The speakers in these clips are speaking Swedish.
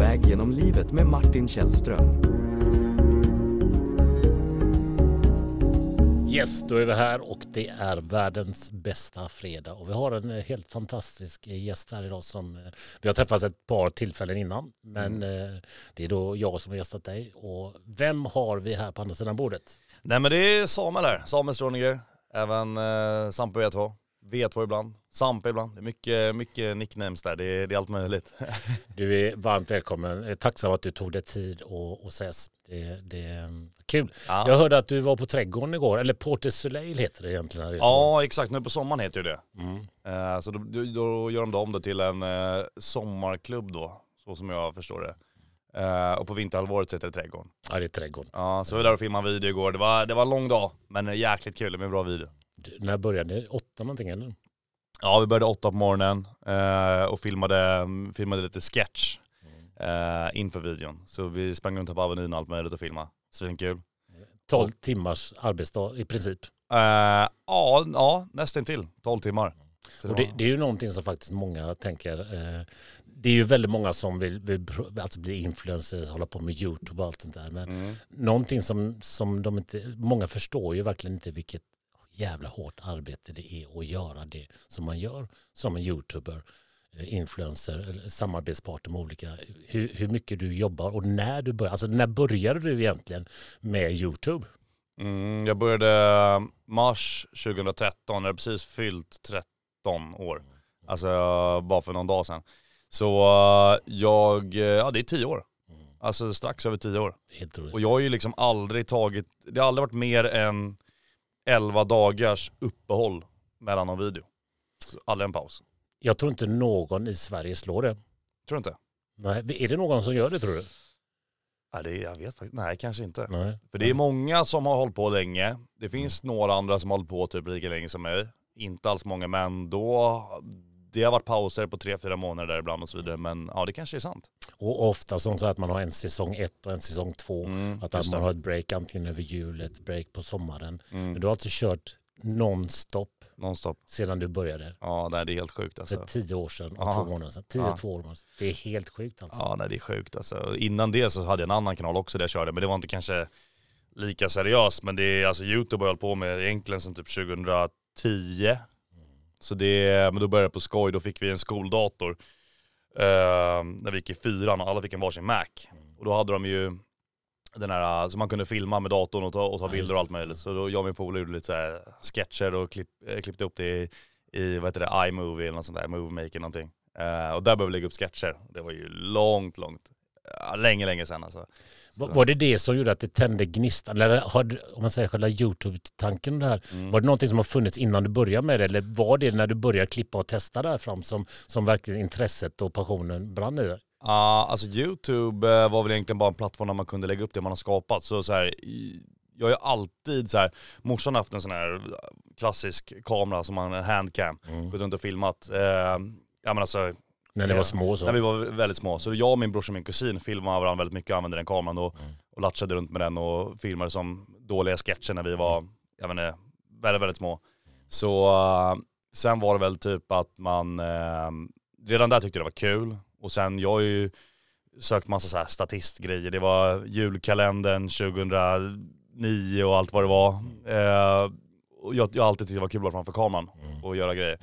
väg genom livet med Martin Källström. Yes, då är vi här och det är världens bästa fredag. Och vi har en eh, helt fantastisk eh, gäst här idag som eh, vi har träffats ett par tillfällen innan. Men mm. det är då jag som har gästat dig. Och vem har vi här på andra sidan bordet? Nej men det är Samuel här, Samuel Stråninger, även eh, Sampo E2. V2 ibland, Sampe ibland. Det är mycket, mycket nicknames där, det är, det är allt möjligt. du är varmt välkommen. Tacksam att du tog dig tid att och ses. Det, det är mm, kul. Ja. Jag hörde att du var på trädgården igår, eller Porte Soleil heter det egentligen. Ja, exakt. Nu på sommaren heter det mm. Uh, så då, då, gör de om det till en eh, sommarklubb då, så som jag förstår det. Eh, och på vinterhalvåret heter det Trädgården. Ja det är Trädgården. Ja, så vi var där och filmade video igår. Det var, det var en lång dag, men jäkligt kul med bra video. När började ni? Åtta någonting eller? Ja, vi började åtta på morgonen eh, och filmade, filmade lite sketch eh, inför videon. Så vi sprang runt på Avenyn och allt möjligt och filmade. Svinkul. Tolv timmars arbetsdag i princip? Eh, ja, ja, nästan till 12 timmar. Och det, det, är ju någonting som faktiskt många tänker. Eh, det är ju väldigt många som vill, vill alltså bli influencers, hålla på med YouTube och allt sånt där. Men mm. någonting som, som de inte, många förstår ju verkligen inte vilket jävla hårt arbete det är att göra det som man gör som en youtuber, eh, influencer, samarbetspartner med olika. Hur, hur mycket du jobbar och när du började. Alltså när började du egentligen med YouTube? Mm, jag började mars 2013, jag hade precis fyllt 13 år. Mm. Alltså bara för någon dag sedan. Så eh, jag, eh, ja det är tio år. Mm. Alltså strax över tio år. Och jag har ju liksom aldrig tagit, det har aldrig varit mer än 11 dagars uppehåll mellan någon video. aldrig en paus. Jag tror inte någon i Sverige slår det. Tror du inte? Nej, är det någon som gör det tror du? Nej, det, jag vet faktiskt Nej, kanske inte. Nej. För det är många som har hållit på länge. Det finns mm. några andra som har hållit på typ lika länge som mig. Inte alls många, men då... Det har varit pauser på tre, fyra månader där ibland och så vidare. Men ja, det kanske är sant. Och ofta som så att man har en säsong ett och en säsong två. Mm, att, man har ett break antingen över jul, ett break på sommaren. Mm. Men du har alltså kört nonstop non sedan du började. Ja, nej, det är helt sjukt alltså. För tio år sedan och Aha. två månader sedan. Tio, ja. två år sedan. Det är helt sjukt alltså. Ja, nej, det är sjukt alltså. Innan det så hade jag en annan kanal också där jag körde, men det var inte kanske lika seriöst. Men det är alltså YouTube har jag hållit på med egentligen sedan typ 2010. Mm. Så det, men då började jag på skoj, då fick vi en skoldator eh, när vi gick i fyran och alla fick en varsin Mac. Och då hade de ju den här, så man kunde filma med datorn och ta, och ta bilder och allt möjligt. Så då jag och min polare gjorde lite så sketcher och klipp, eh, klippte upp det i, i vad heter det, iMovie eller något sånt där, Movemaker någonting. Eh, och där började vi lägga upp sketcher. Det var ju långt, långt, länge, länge sedan alltså. Var det det som gjorde att det tände gnistan? Eller har, om man säger själva YouTube-tanken där, mm. var det någonting som har funnits innan du började med det? Eller var det när du började klippa och testa där fram som, som verkligen intresset och passionen brann i dig? Ja, uh, alltså YouTube eh, var väl egentligen bara en plattform där man kunde lägga upp det man har skapat. Så, så här, jag har ju alltid så här, morsan har haft en sån här eh, klassisk kamera som man, en handcam, mm. gått runt och filmat. Uh, ja men alltså när ni var små så? När vi var väldigt små. Så jag, min brorsa och min kusin filmade varandra väldigt mycket, använde den kameran och, mm. och latchade runt med den och filmade som dåliga sketcher när vi var, mm. jag vet väldigt, väldigt små. Så eh, sen var det väl typ att man, eh, redan där tyckte jag det var kul. Och sen, jag har ju sökt massa så här statistgrejer. Det var julkalendern 2009 och allt vad det var. Mm. Eh, och jag, har alltid tyckt det var kul att vara framför kameran mm. och göra grejer.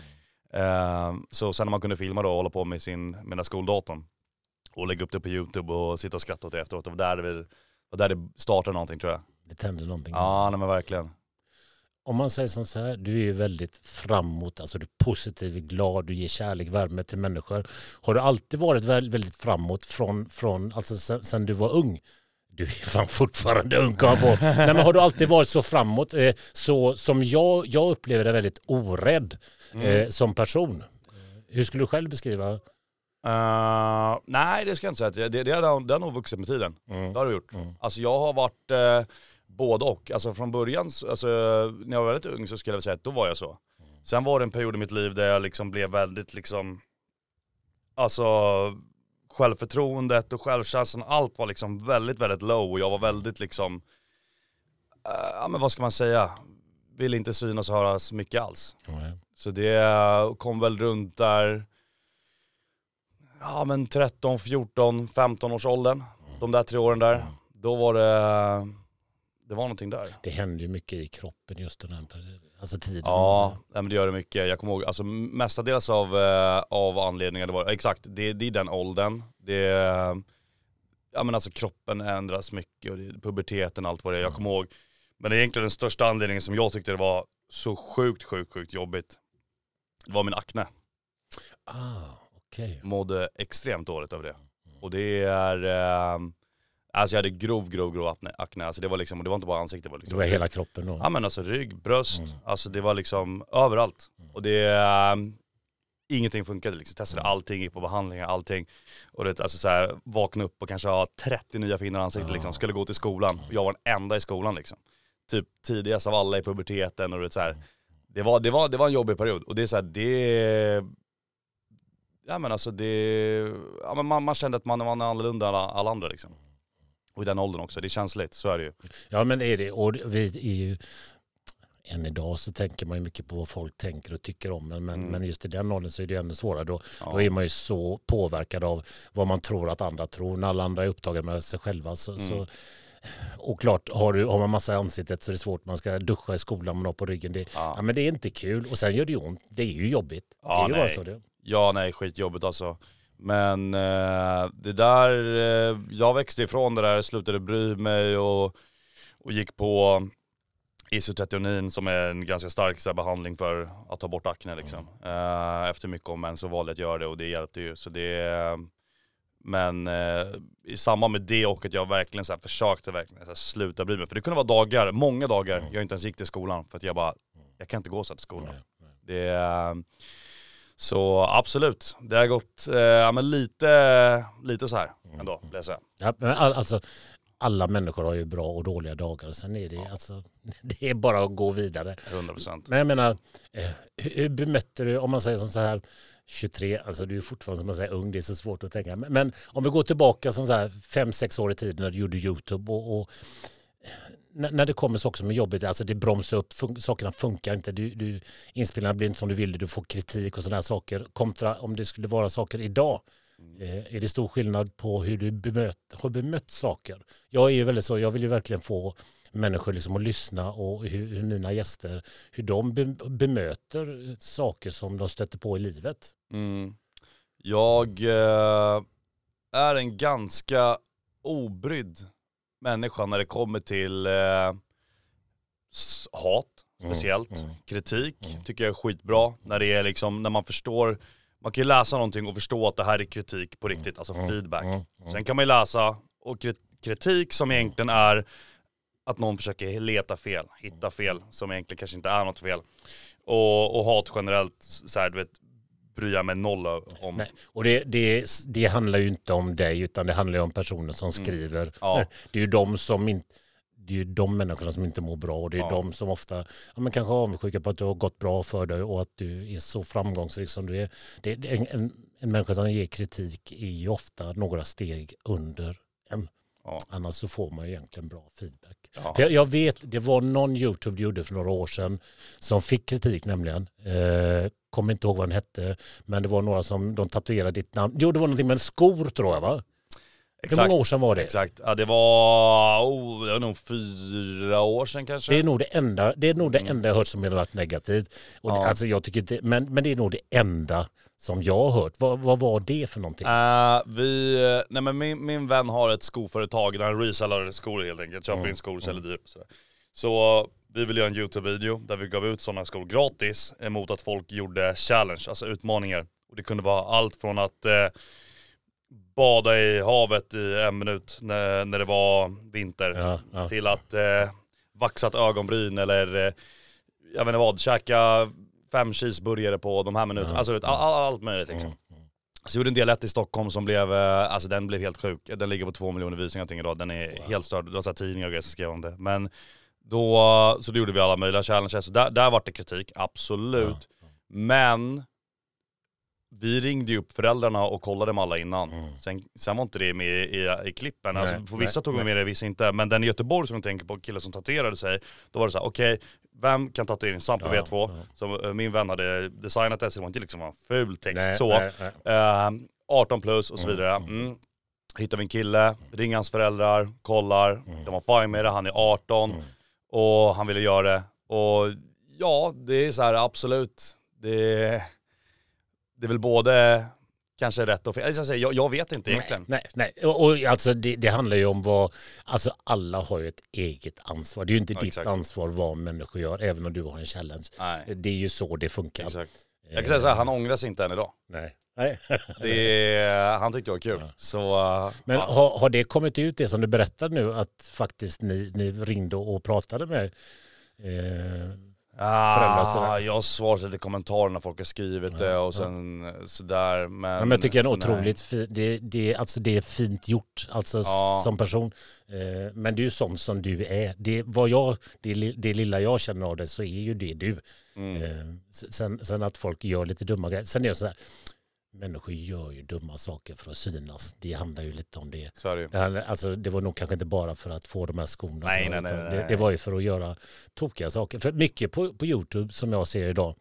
Ehm, så sen när man kunde filma då och hålla på med, sin, med den här skoldatorn och lägga upp det på YouTube och sitta och skratta åt det efteråt. Det var där det, var där det startade någonting tror jag. Det tände någonting. Ja, nej men verkligen. Om man säger som så här, du är ju väldigt framåt, alltså du är positiv, glad, du ger kärlek, värme till människor. Har du alltid varit väldigt framåt från, från alltså sen, sen du var ung? du är fan fortfarande ung, kom på. Nej, men har du alltid varit så framåt? Eh, så som jag, jag upplever dig väldigt orädd mm. eh, mm. som person. Hur skulle du själv beskriva? Uh, nej, det ska jag inte säga. Det, det, det, har, det har nog vuxit med tiden. Mm. Det har det gjort. Mm. Alltså jag har varit eh, både och. Alltså från början, alltså, när jag var väldigt ung så skulle jag säga att då var jag så. Mm. Sen var det en period i mitt liv där jag liksom blev väldigt liksom, alltså självförtroendet och självkänslan, allt var liksom väldigt, väldigt low och jag var väldigt liksom, eh, ja äh, men vad ska man säga, ville inte synas och höras mycket alls. Mm. Så det eh, kom väl runt där, ja men 13, 14, 15 års åldern, mm. de där tre åren där. Mm. Då var det, det var någonting där. Det hände ju mycket i kroppen just den här perioden. Alltså tiden? Ja, nej, men det gör det mycket. Jag kommer ihåg, alltså mestadels av, eh, av anledningar, det var, exakt, det, det är den åldern. Det, är, ja men alltså kroppen ändras mycket och det, puberteten och allt vad det är. Jag kommer ihåg, men egentligen den största anledningen som jag tyckte det var så sjukt, sjukt, sjukt jobbigt, det var min akne. Ah, okej. Okay. Mådde extremt dåligt av det. Mm. Och det är, eh, Alltså jag hade grov, grov, grov akne. Alltså det var liksom, och det var inte bara ansiktet. Det var, liksom, det var hela kroppen då? Ja men alltså rygg, bröst, mm. alltså det var liksom överallt. Mm. Och det, um, ingenting funkade liksom. Testade mm. allting, gick på behandlingar, allting. Och det, alltså så här, vakna upp och kanske ha 30 nya finnar i ansiktet liksom. Ah. Skulle gå till skolan, och mm. jag var den enda i skolan liksom. Typ tidigast av alla i puberteten och det så här. Mm. Det var, det var, det var en jobbig period. Och det är så här, det... Ja men alltså det... Ja, men man, man kände att man var annorlunda än alla, alla andra liksom. Och i den åldern också, det är känsligt, så är det ju. Ja men är det, och vi är ju, än idag så tänker man ju mycket på vad folk tänker och tycker om men, mm. men just i den åldern så är det ännu svårare. Då, ja. då är man ju så påverkad av vad man tror att andra tror. När alla andra är upptagna med sig själva så, mm. så och klart, har, du, har man massa i ansiktet så är det svårt. Man ska duscha i skolan, man har på ryggen. Det, ja. ja men det är inte kul. Och sen gör det ju ont. Det är ju jobbigt. Ja, det är ju nej. Alltså det. Ja, nej, skitjobbigt alltså. Men eh, det där, eh, jag växte ifrån det där, slutade bry mig och, och gick på isotetinoin som är en ganska stark så här, behandling för att ta bort akne liksom. Mm. Uh, efter mycket om men så valde jag att göra det och det hjälpte ju. Så det, men uh, i samband med det och att jag verkligen så här, försökte verkligen så här, sluta bry mig. För det kunde vara dagar, många dagar, mm. jag inte ens gick till skolan för att jag bara, mm. jag kan inte gå så här till skolan. Nej, Det, uh, så absolut, det har gått eh, men lite, lite så här mm. ändå, vill jag säga. Ja, men all, alltså, alla människor har ju bra och dåliga dagar. Sen är det, ja. alltså, det är bara att gå vidare. 100%. Men jag menar, eh, hur bemötte du, om man säger så här, 23, alltså du är fortfarande som man säger ung, det är så svårt att tänka. Men, men om vi går tillbaka som så här 5-6 år i tiden när du gjorde YouTube och, och när det kommer saker som är jobbigt, alltså det bromsar upp, fun sakerna funkar inte, du, du, inspelningarna blir inte som du vill, du får kritik och sådana saker. Kontra om det skulle vara saker idag, mm. eh, är det stor skillnad på hur du bemöt, har bemött saker. Jag är ju väldigt så, jag vill ju verkligen få människor liksom att lyssna och hur, hur mina gäster, hur de bemöter saker som de stöter på i livet. Mm. Jag eh, är en ganska obrydd människa när det kommer till eh, hat, mm, speciellt. Mm, mm, kritik mm. tycker jag är skitbra. När det är liksom, när man förstår, man kan ju läsa någonting och förstå att det här är kritik på mm. riktigt, alltså mm. feedback. Sen kan man ju läsa och kritik som egentligen är att någon försöker leta fel, hitta fel som egentligen kanske inte är något fel. Och, och hat generellt, så här, du vet, bryr jag mig noll om. Nej. Och det, det, det handlar ju inte om dig, utan det handlar ju om personer som mm. skriver. Mm. Ja. Det är ju de som inte det är ju de människorna som inte mår bra och det är ja. de som ofta ja, men kanske är avundsjuka på att det har gått bra för dig och att du är så framgångsrik som du är. Det, det, en, en, en människa som ger kritik är ju ofta några steg under en. Annars så får man egentligen bra feedback. Ja. Jag, jag, vet, det var någon YouTube gjorde för några år sedan som fick kritik nämligen. Eh, kommer inte ihåg vad den hette, men det var några som de tatuerade ditt namn. Jo, det var någonting med en skor tror jag va? Exakt. Hur många år sedan var det? Exakt. Ja, det var, oh, det nog fyra år sedan kanske. Det är nog det enda, det är nog det mm. enda jag hört som har varit negativt. Och ja. det, alltså, jag tycker inte, men, men det är nog det enda som jag har hört. Vad, vad var det för någonting? Uh, vi, nej, men min, min vän har ett skoföretag där han resellar skor helt enkelt. Köper mm. in skor, säljer mm. dyrt. Så, så vi ville göra en YouTube-video där vi gav ut sådana skor gratis emot att folk gjorde challenge, alltså utmaningar. Och det kunde vara allt från att eh, bada i havet i en minut när, när det var vinter. Ja, ja. Till att eh, vaxa ett ögonbryn eller eh, jag vet inte vad, käka fem cheeseburgare på de här minuterna. Ja, alltså all, all, allt möjligt liksom. Mm, mm. Så gjorde en dialekt i Stockholm som blev, eh, alltså den blev helt sjuk. Den ligger på två miljoner visningar någonting idag. Den är wow. helt störd. Det var tidningar och grejer som skrev om det. Men då, så då gjorde vi alla möjliga challenges. Så där, där var det kritik, absolut. Men vi ringde ju upp föräldrarna och kollade med alla innan. Mm. Sen, sen var inte det med i, i, i klippen. Alltså, nej, alltså, på vissa nej, tog vi med det, vissa inte. Men den i Göteborg som jag tänker på, killen som tatuerade sig, då var det så här, okej, okay, vem kan tatuera in Sampo ja, V2? Ja. Som, eh, min vän hade designat det, så det var inte liksom en ful text nej, så. Eh, 18 plus och så mm, vidare. Mm. mm. Hittar vi en kille, ringer hans föräldrar, kollar, mm. de var fine med det, han är 18 mm. och han ville göra det. Och ja, det är så här absolut, det det är väl både kanske rätt och fel. Alltså, alltså, jag, jag vet inte egentligen. Nej, nej, nej. Och, och alltså det, det, handlar ju om vad, alltså alla har ju ett eget ansvar. Det är ju inte ja, ditt exakt. ansvar vad människor gör, även om du har en challenge. Nej. Det är ju så det funkar. Exakt. Jag kan eh, säga så här, han ångrar sig inte än idag. Nej. Nej. Är, han tyckte det var kul. Ja. Så, eh, Men ja. har, har det kommit ut, det som du berättade nu, att faktiskt ni, ni ringde och pratade med eh, Ah, jag har svarat lite kommentarer när folk har skrivit ja, det och sen ja. Eh, sådär. Men, men jag tycker det är otroligt fint, det, det, alltså det är fint gjort alltså ja. som person. Eh, men det är ju sånt som du är. Det, vad jag, det, det lilla jag känner av det så är ju det du. Mm. Eh, sen, sen, att folk gör lite dumma grejer. Sen är det sådär, människor gör ju dumma saker för att synas. Det handlar ju lite om det. Så det. det, alltså, det var nog kanske inte bara för att få de här skorna. Nej, nej, nej, nej. Det, det, var ju för att göra tokiga saker. För mycket på, på YouTube som jag ser idag,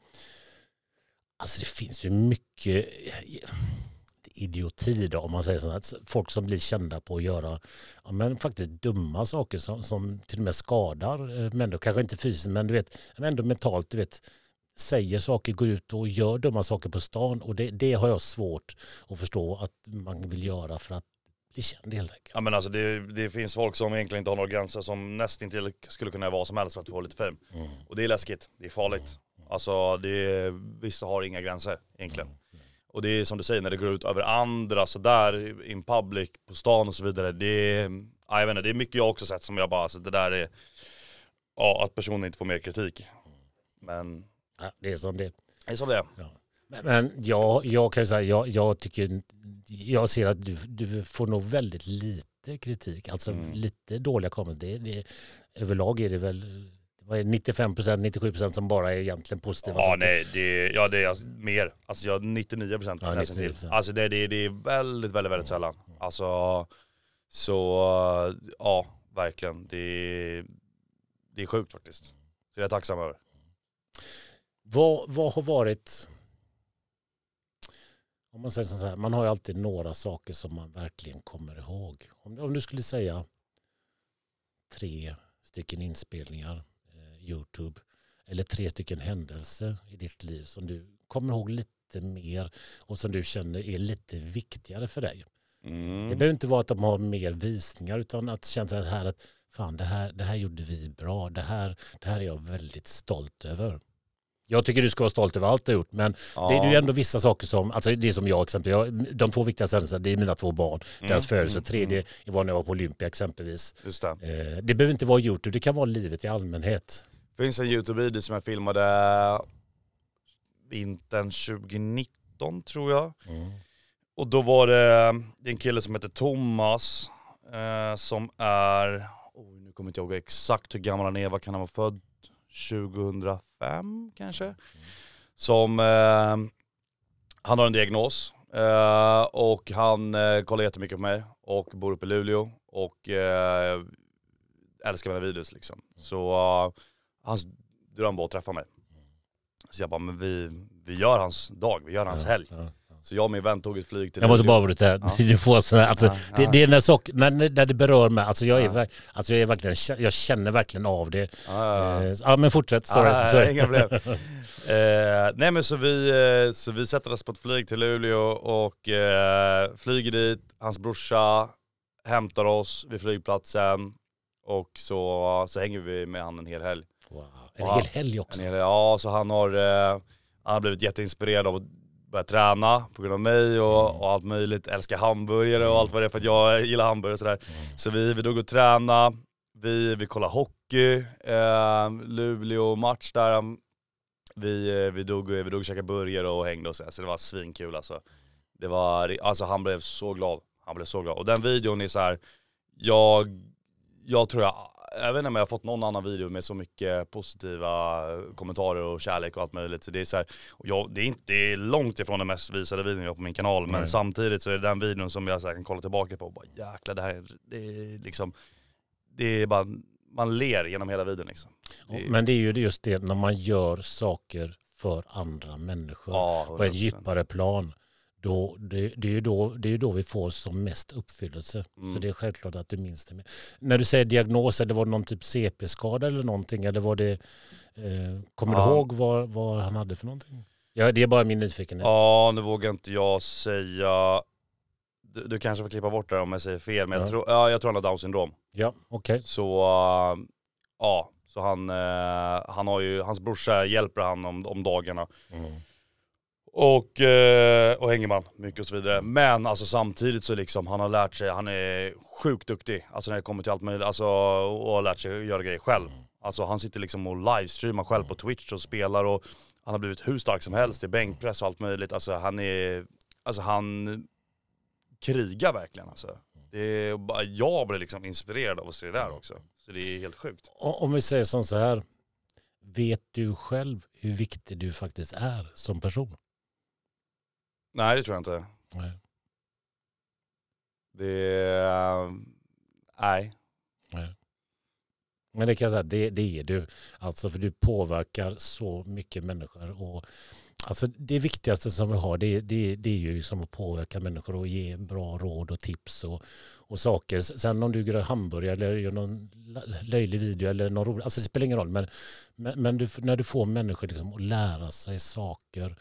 alltså det finns ju mycket eh, idioti då, om man säger så här. Alltså, folk som blir kända på att göra ja, men faktiskt dumma saker som, som till och med skadar eh, människor. Kanske inte fysiskt, men du vet, ändå mentalt. Du vet, säger saker, går ut och gör dumma saker på stan. Och det, det har jag svårt att förstå att man vill göra för att bli känd helt enkelt. Ja men alltså det, det, finns folk som egentligen inte har några gränser som nästintill skulle kunna vara som helst för att få lite fame. Mm. Och det är läskigt, det är farligt. Mm. mm. Alltså det, vissa har inga gränser egentligen. Mm. mm. Och det är som du säger, när det går ut över andra sådär, in public, på stan och så vidare. Det är, jag vet inte, det är mycket jag också sett som jag bara, alltså det där är, ja att personen inte får mer kritik. Mm. Men Ja, det är som det är. Det är som det ja. Men, men jag, jag kan ju säga, jag, jag tycker, jag ser att du, du får nog väldigt lite kritik, alltså mm. lite dåliga kommentarer. Överlag är det väl vad är 95 procent, 97 procent som bara är egentligen positiva ja, saker? Nej, det, ja, det är alltså, mer. Alltså jag 99 procent nästan 99%. till. Alltså det, det, det är väldigt, väldigt, väldigt sällan. Alltså, så ja, verkligen. Det, det är sjukt faktiskt. Så det är jag tacksam över. Vad, vad har varit... Om man säger så här, man har ju alltid några saker som man verkligen kommer ihåg. Om, om du skulle säga tre stycken inspelningar, eh, YouTube, eller tre stycken händelser i ditt liv som du kommer ihåg lite mer och som du känner är lite viktigare för dig. Mm. Det behöver inte vara att de har mer visningar utan att känna så här att fan det här, det här gjorde vi bra, det här, det här är jag väldigt stolt över. Jag tycker du ska vara stolt över allt du har gjort, men ja. det är ju ändå vissa saker som, alltså det är som jag exempel, jag, de två viktigaste händelserna, det är mina två barn, mm. deras födelse, mm. tredje mm. var när jag var på Olympia exempelvis. Just det. Eh, det behöver inte vara YouTube, det kan vara livet i allmänhet. Det finns en YouTube-video som jag filmade vintern 2019 tror jag. Mm. Och då var det, det en kille som heter Thomas eh, som är, oh, nu kommer jag inte ihåg exakt hur gammal han är, vad kan han vara född? 2005 fem kanske. Mm. Som, eh, han har en diagnos eh, och han eh, kollar jättemycket på mig och bor uppe i Luleå och eh, älskar mina videos liksom. Mm. Så uh, hans dröm var att träffa mig. Så jag bara, men vi, vi gör hans dag, vi gör hans helg. Mm. Så jag och min vän tog ett flyg till Jag måste bara avbryta här. Ja. alltså, ja, det, det, är när, sock, när, när det berör mig, alltså jag, är, alltså jag är verkligen, jag känner verkligen av det. Ja, eh, men fortsätt, sorry. sorry. Inga problem. eh, nej men så vi, eh, så vi sätter oss på ett flyg till Luleå och eh, flyger dit, hans brorsa hämtar oss vid flygplatsen och så, så hänger vi med han en hel helg. Wow. En hel helg också? Hel, ja, så han har, eh, han har blivit jätteinspirerad av börja träna på grund av mig och, mm. och allt möjligt. Älskar hamburgare och allt vad det är för att jag gillar hamburgare och sådär. Mm. Så vi, vi drog och tränade, vi, vi kollade hockey, eh, Luleå-match där. Um, vi, eh, vi drog, vi och käkade burgare och hängde och så, så det var svinkul alltså. Det var, alltså han blev så glad. Han blev så glad. Och den videon är så här, jag, jag tror jag jag vet inte om jag har fått någon annan video med så mycket positiva kommentarer och kärlek och allt möjligt. Så det är så här, jag, det, är inte, långt ifrån den mest visade videon jag har på min kanal, men mm. samtidigt så är det den videon som jag så kan kolla tillbaka på och bara jäklar det här, det är liksom, det är bara, man ler genom hela videon liksom. men det är ju just det när man gör saker för andra människor ja, på ett djupare plan då, det, det, är ju då, då vi får som mest uppfyllelse. Mm. Så det är självklart att du minns det. Med. När du säger diagnos, eller var det någon typ CP-skada eller någonting? Eller var det, eh, kommer ja. du ihåg vad, vad han hade för någonting? Ja, det är bara min nyfikenhet. Ja, nu vågar inte jag säga. Du, du kanske får klippa bort det om jag säger fel, men ja. jag, tror, ja, jag tror han har down syndrom. Ja, okej. Okay. Så, ja, så han, eh, han har ju, hans brorsa hjälper han om, om dagarna. Mm. Och, eh, och Hengeman, mycket och så vidare. Men alltså samtidigt så liksom, han har lärt sig, han är sjukt duktig. Alltså när det kommer till allt möjligt, alltså och har lärt sig att göra grejer själv. Alltså han sitter liksom och livestreamar själv på Twitch och spelar och han har blivit hur stark som helst i bänkpress och allt möjligt. Alltså han är, alltså han krigar verkligen alltså. Det är, jag blir liksom inspirerad av att se det där också. Så det är helt sjukt. Om vi säger som så här, vet du själv hur viktig du faktiskt är som person? Nej det tror jag inte. Nej. Det, uh, nej. nej. Men det kan jag säga, det, det är du. Alltså för du påverkar så mycket människor. Och, alltså det viktigaste som vi har det, det, det är ju liksom att påverka människor och ge bra råd och tips och, och saker. Sen om du gör hamburgare eller gör någon löjlig video eller någon rolig, alltså det spelar ingen roll. Men, men, men du, när du får människor liksom att lära sig saker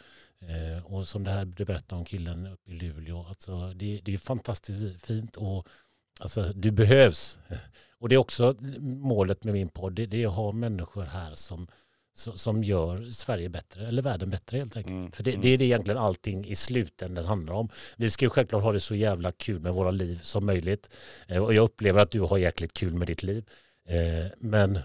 Eh, och som det här du berättade om killen uppe i Luleå, alltså, det, det är fantastiskt fint och alltså, du behövs. Och det är också målet med min podd, det, det är att ha människor här som, som gör Sverige bättre, eller världen bättre helt enkelt. Mm. För det, mm. det, är det egentligen allting i slutändan handlar om. Vi ska ju självklart ha det så jävla kul med våra liv som möjligt. Eh, och jag upplever att du har jäkligt kul med ditt liv. Eh, men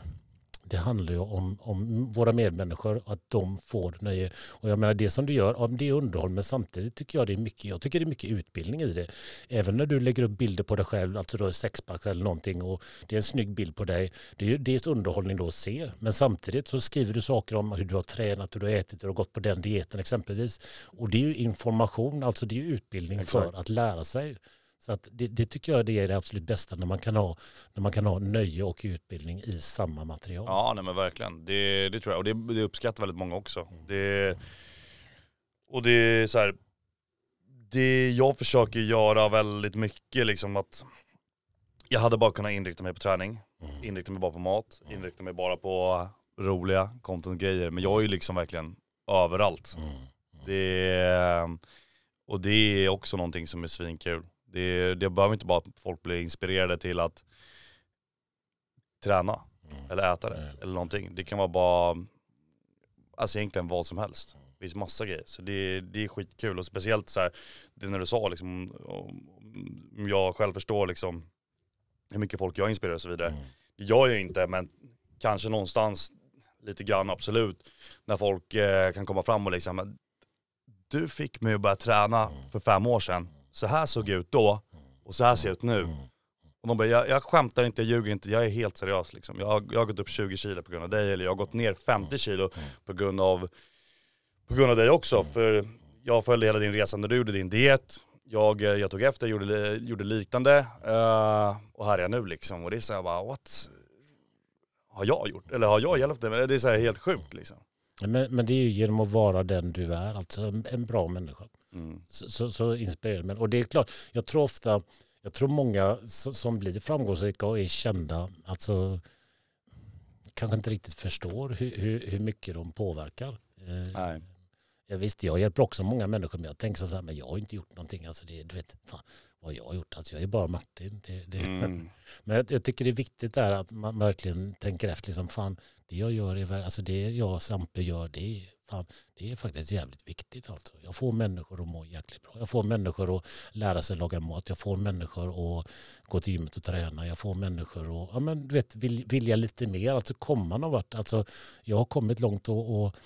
det handlar ju om, om våra medmänniskor, att de får nöje. Och jag menar det som du gör, det är underhåll, men samtidigt tycker jag det är mycket, jag tycker det är mycket utbildning i det. Även när du lägger upp bilder på dig själv, alltså du har sexpack eller någonting och det är en snygg bild på dig, det är ju dels underhållning då att se, men samtidigt så skriver du saker om hur du har tränat, hur du har ätit, hur du har gått på den dieten exempelvis. Och det är ju information, alltså det är ju utbildning Exakt. för att lära sig. Så att det, det, tycker jag det är det absolut bästa när man kan ha, när man kan ha nöje och utbildning i samma material. Ja, nej men verkligen. Det, det tror jag. Och det, det uppskattar väldigt många också. Mm. Det, och det är så här, det jag försöker göra väldigt mycket liksom att jag hade bara kunnat inrikta mig på träning, mm. inrikta mig bara på mat, mm. inrikta mig bara på roliga content-grejer. Men jag är ju liksom verkligen överallt. Mm. mm. Det, och det är också någonting som är svinkul. Det, det behöver inte bara att folk blir inspirerade till att träna mm. eller äta rätt mm. eller någonting. Det kan vara bara, alltså egentligen vad som helst. Det finns massa grejer. Så det, det är skitkul och speciellt så här, det när du sa liksom, om jag själv förstår liksom hur mycket folk jag inspirerar och så vidare. Mm. Det gör jag ju inte men kanske någonstans lite grann absolut när folk eh, kan komma fram och liksom, du fick mig att börja träna mm. för fem år sedan så här såg jag ut då och så här ser jag ut nu. Mm. Mm. Och de bara, jag, jag skämtar inte, jag ljuger inte, jag är helt seriös liksom. Jag har, jag har gått upp 20 kilo på grund av dig, eller jag har gått ner 50 mm. kilo på grund av, på grund av dig också. För jag följde hela din resa när du gjorde din diet. Jag, eh, jag tog efter, gjorde, gjorde liknande. Uh, och här är jag nu liksom. Och det är så här bara, what? Har jag gjort? Eller har jag hjälpt dig? Det är så här helt sjukt liksom. Men, men det är ju genom att vara den du är, alltså en, en bra människa. Mm. Så, så, så inspirerar mig. Och det är klart, jag tror ofta, jag tror många som blir framgångsrika och är kända, alltså kanske inte riktigt förstår hur, hur, hur mycket de påverkar. Eh, Nej. Ja, visst, jag hjälper också många människor, men jag tänker så här, men jag har inte gjort någonting. Alltså det, du vet, fan, vad jag har gjort. Alltså jag är bara Martin. Det, det, mm. Men jag, jag, tycker det är viktigt där att man verkligen tänker efter. Liksom, fan, det jag gör, är, alltså det jag och Sampe gör, det är, fan, det är faktiskt jävligt viktigt. Alltså. Jag får människor att må jäkligt bra. Jag får människor att lära sig laga mat. Jag får människor att gå till gymmet och träna. Jag får människor att ja, men, du vet, vill, vilja lite mer, alltså komma någon vart. Alltså, jag har kommit långt och, och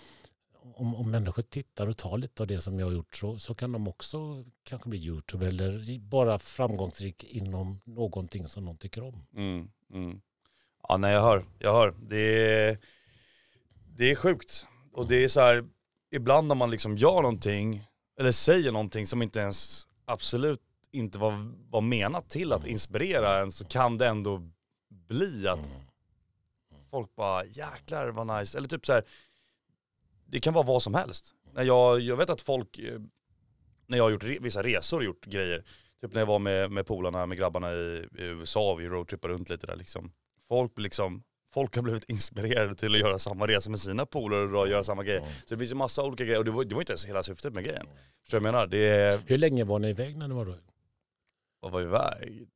om, om människor tittar och tar lite av det som jag har gjort så, så kan de också kanske bli youtuber eller bara framgångsrik inom någonting som de tycker om. Mm, mm. Ja, nej jag hör, jag hör. Det är, det är sjukt. Och det är så här, ibland när man liksom gör någonting, eller säger någonting som inte ens absolut inte var, var menat till att mm. inspirera en så kan det ändå bli att mm. Mm. folk bara jäklar vad nice. Eller typ så här, det kan vara vad som helst. När jag, jag vet att folk, eh, när jag har gjort re, vissa resor och gjort grejer, typ när jag var med, med polarna, med grabbarna i, i USA, vi roadtrippade runt lite där liksom. Folk liksom, folk har blivit inspirerade till att göra samma resa med sina polare och göra samma grejer. Mm. Så det finns ju massa olika grejer och det var, det var inte ens hela syftet med grejen. Mm. Förstår du vad jag menar? Det... Hur länge var ni iväg när ni var då? Vad var vi iväg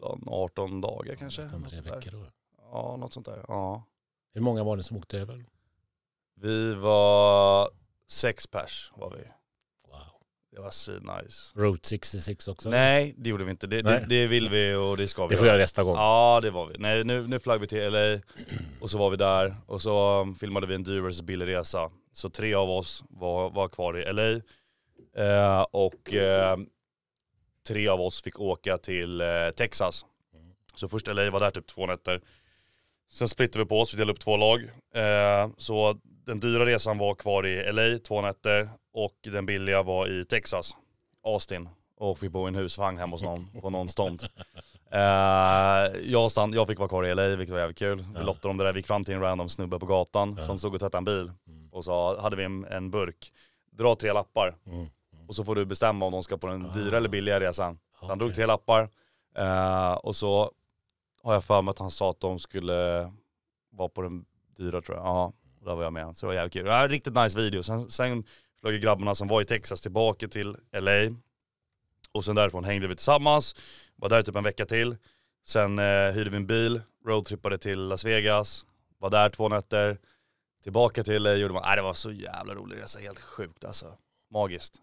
17-18 dagar kanske. Nästan tre veckor då. Ja, något sånt där. Ja. Hur många var det som åkte över? Vi var sex pers var vi. Det var svinnice. Route 66 också? Nej, det gjorde vi inte. Det, det, det, vill vi och det ska vi. Det får jag nästa gång. Ja, det var vi. Nej, nu, nu flög vi till LA och så var vi där och så um, filmade vi en billig resa. Så tre av oss var, var kvar i LA eh, och eh, tre av oss fick åka till eh, Texas. Så först LA var där typ två nätter. Sen splittade vi på oss, vi delade upp två lag. Eh, så den dyra resan var kvar i LA två nätter och den billiga var i Texas, Austin. Och vi bor i en husvagn hemma hos någon på någon stånd. Uh, jag, stann, jag fick vara kvar i LA vilket var jävligt kul. Ja. Vi lottade om det där, vi gick fram till en random snubbe på gatan ja. som stod och tvättade en bil. Mm. Och så hade vi en, en burk, dra tre lappar. Mm. mm. Och så får du bestämma om de ska på den ah. dyra eller billiga resan. Så han drog tre lappar. Uh, och så har jag för mig att han sa att de skulle vara på den dyra tror jag. Ja. Där var jag med, så det var jävligt kul. Det var en riktigt nice video. Sen, sen flög grabbarna som var i Texas tillbaka till LA. Och sen därifrån hängde vi tillsammans, var där typ en vecka till. Sen eh, hyrde vi en bil, roadtrippade till Las Vegas, var där två nätter. Tillbaka till LA gjorde man, nej det var så jävla rolig resa, helt sjukt alltså. Magiskt.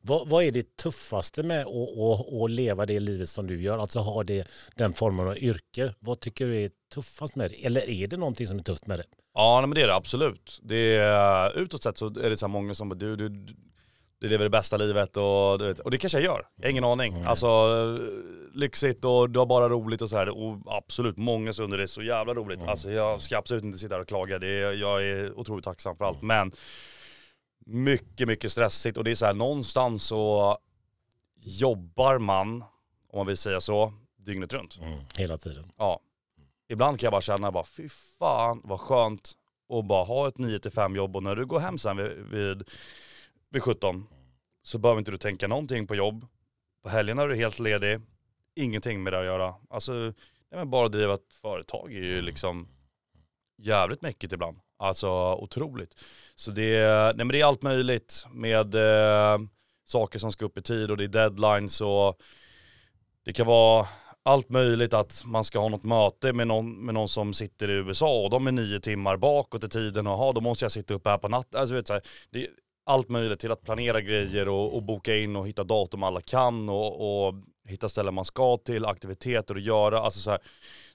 Vad, vad, är det tuffaste med att, att, att, leva det livet som du gör, alltså ha det, den formen av yrke? Vad tycker du är tuffast med det? Eller är det någonting som är tufft med det? Ja, men det är det absolut. Det är, utåt sett så är det så många som bara, du, du, du lever det bästa livet och, du vet, och det kanske jag gör. Jag har ingen aning. Mm. Alltså eh, lyxigt och du har bara roligt och så här. Och absolut, många stunder är så jävla roligt. Mm. Alltså jag ska absolut inte sitta här och klaga. Det är, jag är otroligt tacksam för allt. Mm. Men mycket, mycket stressigt och det är så här någonstans så jobbar man, om man vill säga så, dygnet runt. Mm. Hela tiden. Ja, ibland kan jag bara känna bara fy fan vad skönt att bara ha ett 9 till 5 jobb och när du går hem sen vid, vid, vid 17 så behöver inte du tänka någonting på jobb. På helgerna är du helt ledig, ingenting med det att göra. Alltså, nej, men bara att driva ett företag är ju liksom jävligt mäckigt ibland. Alltså otroligt. Så det, är, nej, men det är allt möjligt med eh, saker som ska upp i tid och det är deadlines och det kan vara allt möjligt att man ska ha något möte med någon, med någon som sitter i USA och de är nio timmar bakåt i tiden och aha, då måste jag sitta uppe här på natten. Alltså, vet, så här, det är allt möjligt till att planera grejer och, och boka in och hitta datum alla kan och, och hitta ställen man ska till, aktiviteter att göra. Alltså, så här,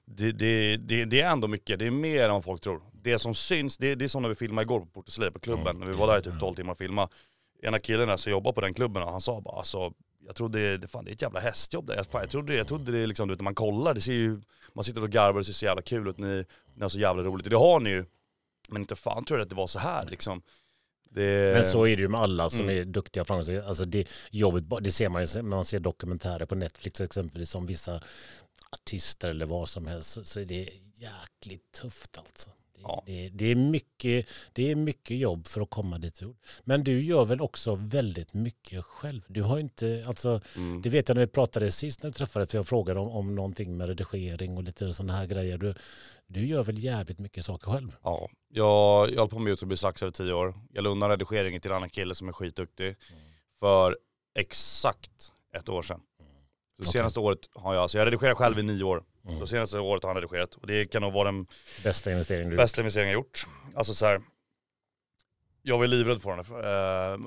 det, det, det, det, är ändå mycket, det är mer än vad folk tror. Det som syns, det, det är som när vi filmade igår på Porto på klubben, när vi var där i typ 12 timmar och filmade. Ena killen där som jobbar på den klubben, han sa bara alltså jag trodde, fan det är ett jävla hästjobb där. Jag, fan, jag trodde, jag trodde det liksom, du vet när man kollar, det ser ju, man sitter och garvar och det ser så jävla kul ut, ni, ni har så jävla roligt. Och det har ni ju, men inte fan tror jag att det var så här liksom. Det... Men så är det ju med alla som mm. är duktiga och framgångsrika. Alltså det, jobbet, det ser man ju när man ser dokumentärer på Netflix exempelvis om vissa artister eller vad som helst. Så är det jäkligt tufft alltså. Ja. Det, det, är mycket, det är mycket jobb för att komma dit. Men du gör väl också väldigt mycket själv? Du har inte, alltså, mm. det vet jag när vi pratade sist när vi träffades, för jag frågade om, om någonting med redigering och lite sådana här grejer. Du, du gör väl jävligt mycket saker själv? Ja, jag, har hållit på med YouTube i strax över tio år. Jag lundade redigeringen till en annan kille som är skitduktig mm. för exakt ett år sedan. Mm. Så okay. senaste året har jag, så jag redigerar själv i nio år. Mm. Så senaste året har han redigerat och det kan nog vara den bästa investeringen, du bästa investeringen jag gjort. Alltså så här, jag var livrädd för honom,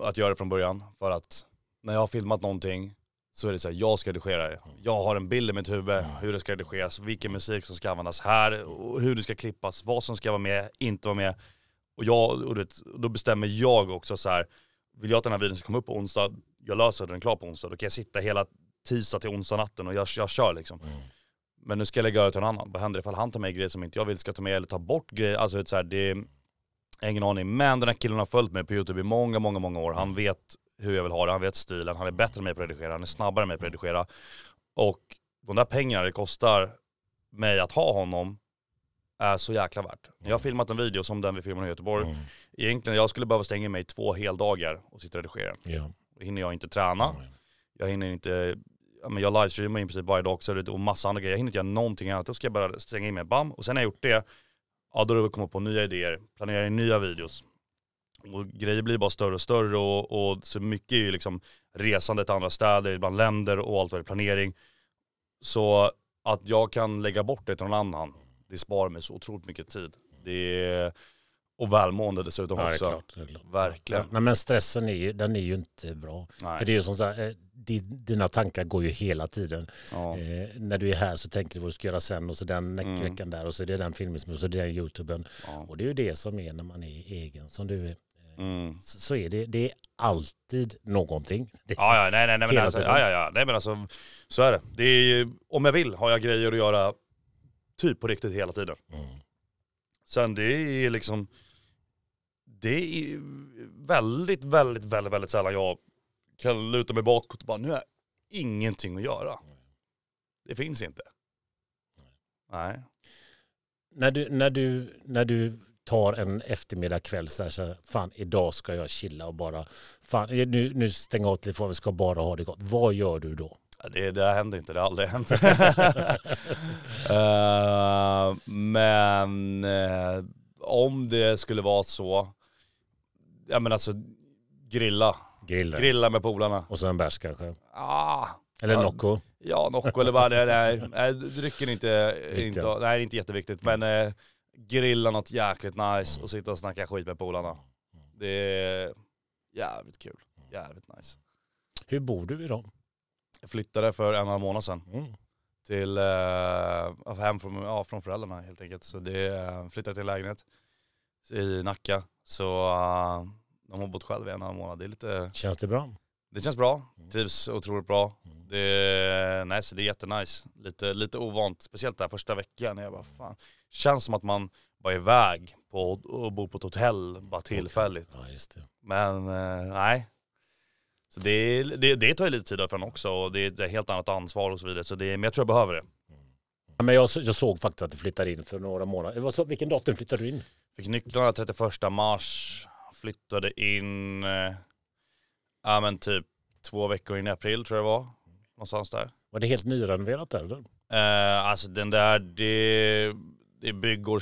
eh, att göra det från början. För att när jag har filmat någonting så är det så här, jag ska redigera det. Jag har en bild i mitt huvud, mm. hur det ska redigeras, vilken musik som ska användas här, och hur det ska klippas, vad som ska vara med, inte vara med. Och, jag, och det, då bestämmer jag också så här, vill jag att den här videon ska komma upp på onsdag, jag löser den klar på onsdag. Då kan jag sitta hela tisdag till onsdag natten och jag, jag kör liksom. Mm. Men nu ska jag lägga över till någon annan. Vad händer ifall han tar med grejer som inte jag vill ska ta med eller ta bort grejer? Alltså så här, det är ingen aning. Men den här killen har följt mig på YouTube i många, många, många år. Han vet hur jag vill ha det, han vet stilen, han är bättre än mig på att redigera, han är snabbare än mig på att redigera. Och de där pengarna det kostar mig att ha honom är så jäkla värt. Jag har mm. filmat en video som den vi filmade i Göteborg. Mm. Egentligen, jag skulle behöva stänga mig två heldagar och sitta och redigera. Yeah. Då hinner jag inte träna, jag hinner inte men jag livestreamar i princip varje dag också och massa andra grejer. Jag hinner inte göra någonting annat. Då ska jag bara stänga in mig, bam. Och sen har jag gjort det, ja då har jag kommit på nya idéer, planerar nya videos. Och grejer blir bara större och större och, och så mycket är ju liksom resande till andra städer, ibland länder och allt vad det är, planering. Så att jag kan lägga bort det till någon annan, det sparar mig så otroligt mycket tid. Det är, och välmående dessutom ja, också. Det är klart, det är klart. Verkligen. Ja, nej, men stressen är ju, den är ju inte bra. Nej. För det är ju som så här, eh, dina tankar går ju hela tiden. Ja. Eh, när du är här så tänker du vad du ska göra sen och så den mm. veckan där och så är det den filmen och så är det den YouTuben. Ja. Och det är ju det som är när man är egen som du är. Eh, mm. Så, så är det, det är alltid någonting. Ja, ja, nej, nej, nej, men alltså, ja, ja, ja, nej men alltså så är det. det är, om jag vill har jag grejer att göra typ på riktigt hela tiden. Mm. Sen det är liksom, det är väldigt, väldigt, väldigt, väldigt sällan jag kan luta mig bakåt och bara, nu har jag ingenting att göra. Det finns inte. Nej. När du, när du, när du tar en eftermiddag kväll så här, så här, fan idag ska jag chilla och bara, fan eh, nu, nu stänger jag av telefonen, vi ska bara ha det gott. Vad gör du då? Ja, det, det händer inte, det har aldrig hänt. uh, men uh, om det skulle vara så, ja men alltså grilla Grillar Grilla med polarna. Och sen bärs kanske. Ah, eller ja, Nocco. Ja, Nocco eller vad det är. Nej, drycken är inte, inte, nej, inte jätteviktigt. Men eh, grilla något jäkligt nice och sitta och snacka skit med polarna. Det är jävligt kul. Jävligt nice. Hur bor du idag? Jag flyttade för en och en månad sedan. Mm. Till, eh, hem från, ja, från föräldrarna helt enkelt. Så det, eh, flyttade till lägenhet i Nacka. Så uh, de har bott själv i en och en månad. Det är lite... Känns det bra? Det känns bra. Mm. Trivs otroligt bra. Mm. Det, är, nice, det är jättenice. Lite, lite ovant. Speciellt där första veckan. Jag bara, fan. Känns som att man var iväg på, och bor på ett hotell bara tillfälligt. Okay. Ja, Men eh, nej. Så det, det, det tar ju lite tid därifrån också och det är ett helt annat ansvar och så vidare. Så det, men jag tror jag behöver det. Mm. Men jag, jag såg faktiskt att du flyttade in för några månader. vilken datum flyttade du in? Fick nycklarna 31 mars flyttade in, eh, ja men typ två veckor in i april tror jag det var. Någonstans där. Var det helt nyrenoverat där eller? Eh, alltså den där, det, det är byggår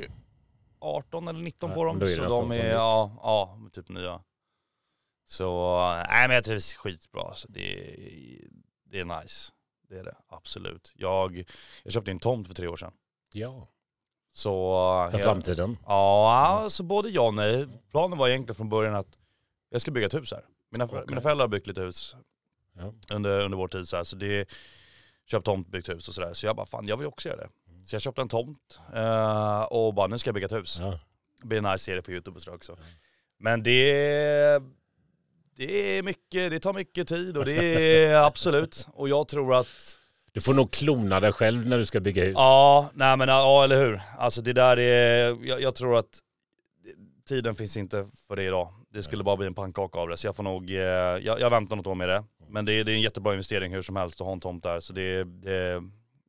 2018 eller 19 på dem. Så de är, ja, ja, typ nya. Så, nej men jag trivs skitbra. Så alltså, det, det är nice. Det är det, absolut. Jag, jag köpte en tomt för tre år sedan. Ja. Så... För eh, framtiden? Ja, ja, så både ja och nej. Planen var egentligen från början att jag ska bygga ett hus här. Mina, okay. mina föräldrar har byggt lite hus ja. under, under vår tid så här. Så det, köpt tomt, byggt hus och sådär. Så jag bara, fan jag vill också göra det. Så jag köpte en tomt eh, och bara, nu ska jag bygga ett hus. Ja. Det blir en nice serie på YouTube och sådär också. Men det det är mycket, det tar mycket tid och det är absolut. Och jag tror att du får nog klona dig själv när du ska bygga hus. Ja, nej men, ja eller hur. Alltså det där är, jag, jag tror att tiden finns inte för det idag. Det skulle bara bli en pannkaka av det. Så jag får nog, eh, jag, jag väntar något år med det. Mm. Men det, det är en jättebra investering hur som helst att ha en tomt där. Så det, det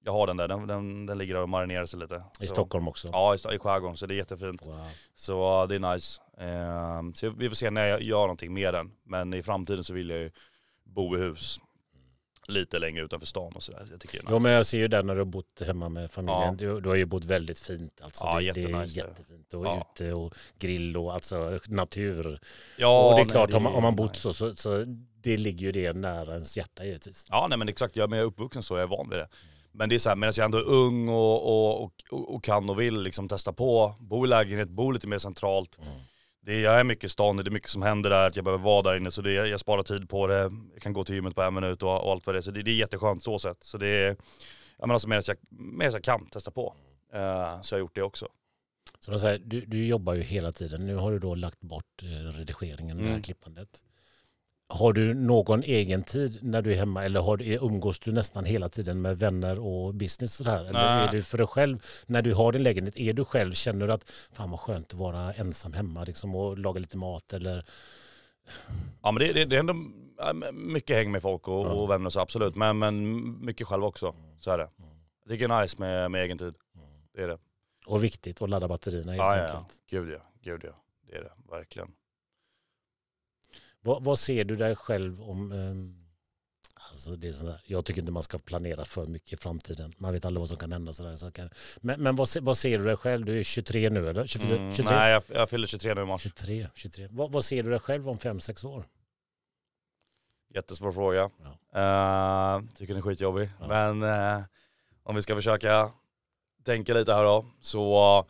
jag har den där, den, den, den ligger där och marinerar sig lite. I så, Stockholm också? Ja, i, i skärgården, så det är jättefint. Wow. Så det är nice. Um, så vi får se när jag gör någonting med den. Men i framtiden så vill jag ju bo i hus lite längre utanför stan och sådär. Jag tycker det är nice. Ja men jag ser ju där när du har bott hemma med familjen, ja. du, du har ju bott väldigt fint alltså. Ja, det, det är jättefint och ja. ute och grill och alltså natur. Ja, och det är klart nej, det är om, man bott nice. så, så, så det ligger ju det nära ens hjärta givetvis. Ja nej men exakt, jag, jag är uppvuxen så, jag är van vid det. Men det är så här, medan jag ändå är ung och, och, och, och kan och vill liksom testa på, bo i lägenhet, bo lite mer centralt. Mm det jag är mycket i stan, det är mycket som händer där, att jag behöver vara där inne. Så det, jag sparar tid på det, jag kan gå till gymmet på en minut och, och allt vad det är. Så det, det är jätteskönt så sett. Så det är, alltså, jag menar alltså medan jag, medan jag kan testa på. Uh, så jag har gjort det också. Så säger, du, du jobbar ju hela tiden. Nu har du då lagt bort eh, redigeringen, mm. det här mm. klippandet. Har du någon egen tid när du är hemma eller har du, umgås du nästan hela tiden med vänner och business? Och så här? Eller är du för dig själv? När du har din lägenhet, är du själv? Känner du att fan vad skönt att vara ensam hemma liksom, och laga lite mat? Eller... Ja, men det, det, det är ändå mycket häng med folk och, ja. och vänner och så, absolut. Men, men mycket själv också, så är det. Mm. Jag tycker det är nice med, med egen tid. Mm. Det är det. Och viktigt att ladda batterierna helt ja, enkelt. Ja, ja. Gud ja, gud ja. Det är det, verkligen. Vad, vad ser du dig själv om... Um, alltså det är sådär, jag tycker inte man ska planera för mycket i framtiden. Man vet aldrig vad som kan hända. Sådär, saker. Men, men vad, vad ser du dig själv? Du är 23 nu eller? 24, mm, 23? Nej, jag, jag fyller 23 nu i mars. 23, 23. Vad, vad ser du dig själv om 5-6 år? Jättesvår fråga. Ja. Uh, tycker den är skitjobbig. Ja. Men uh, om vi ska försöka tänka lite här då. Så uh,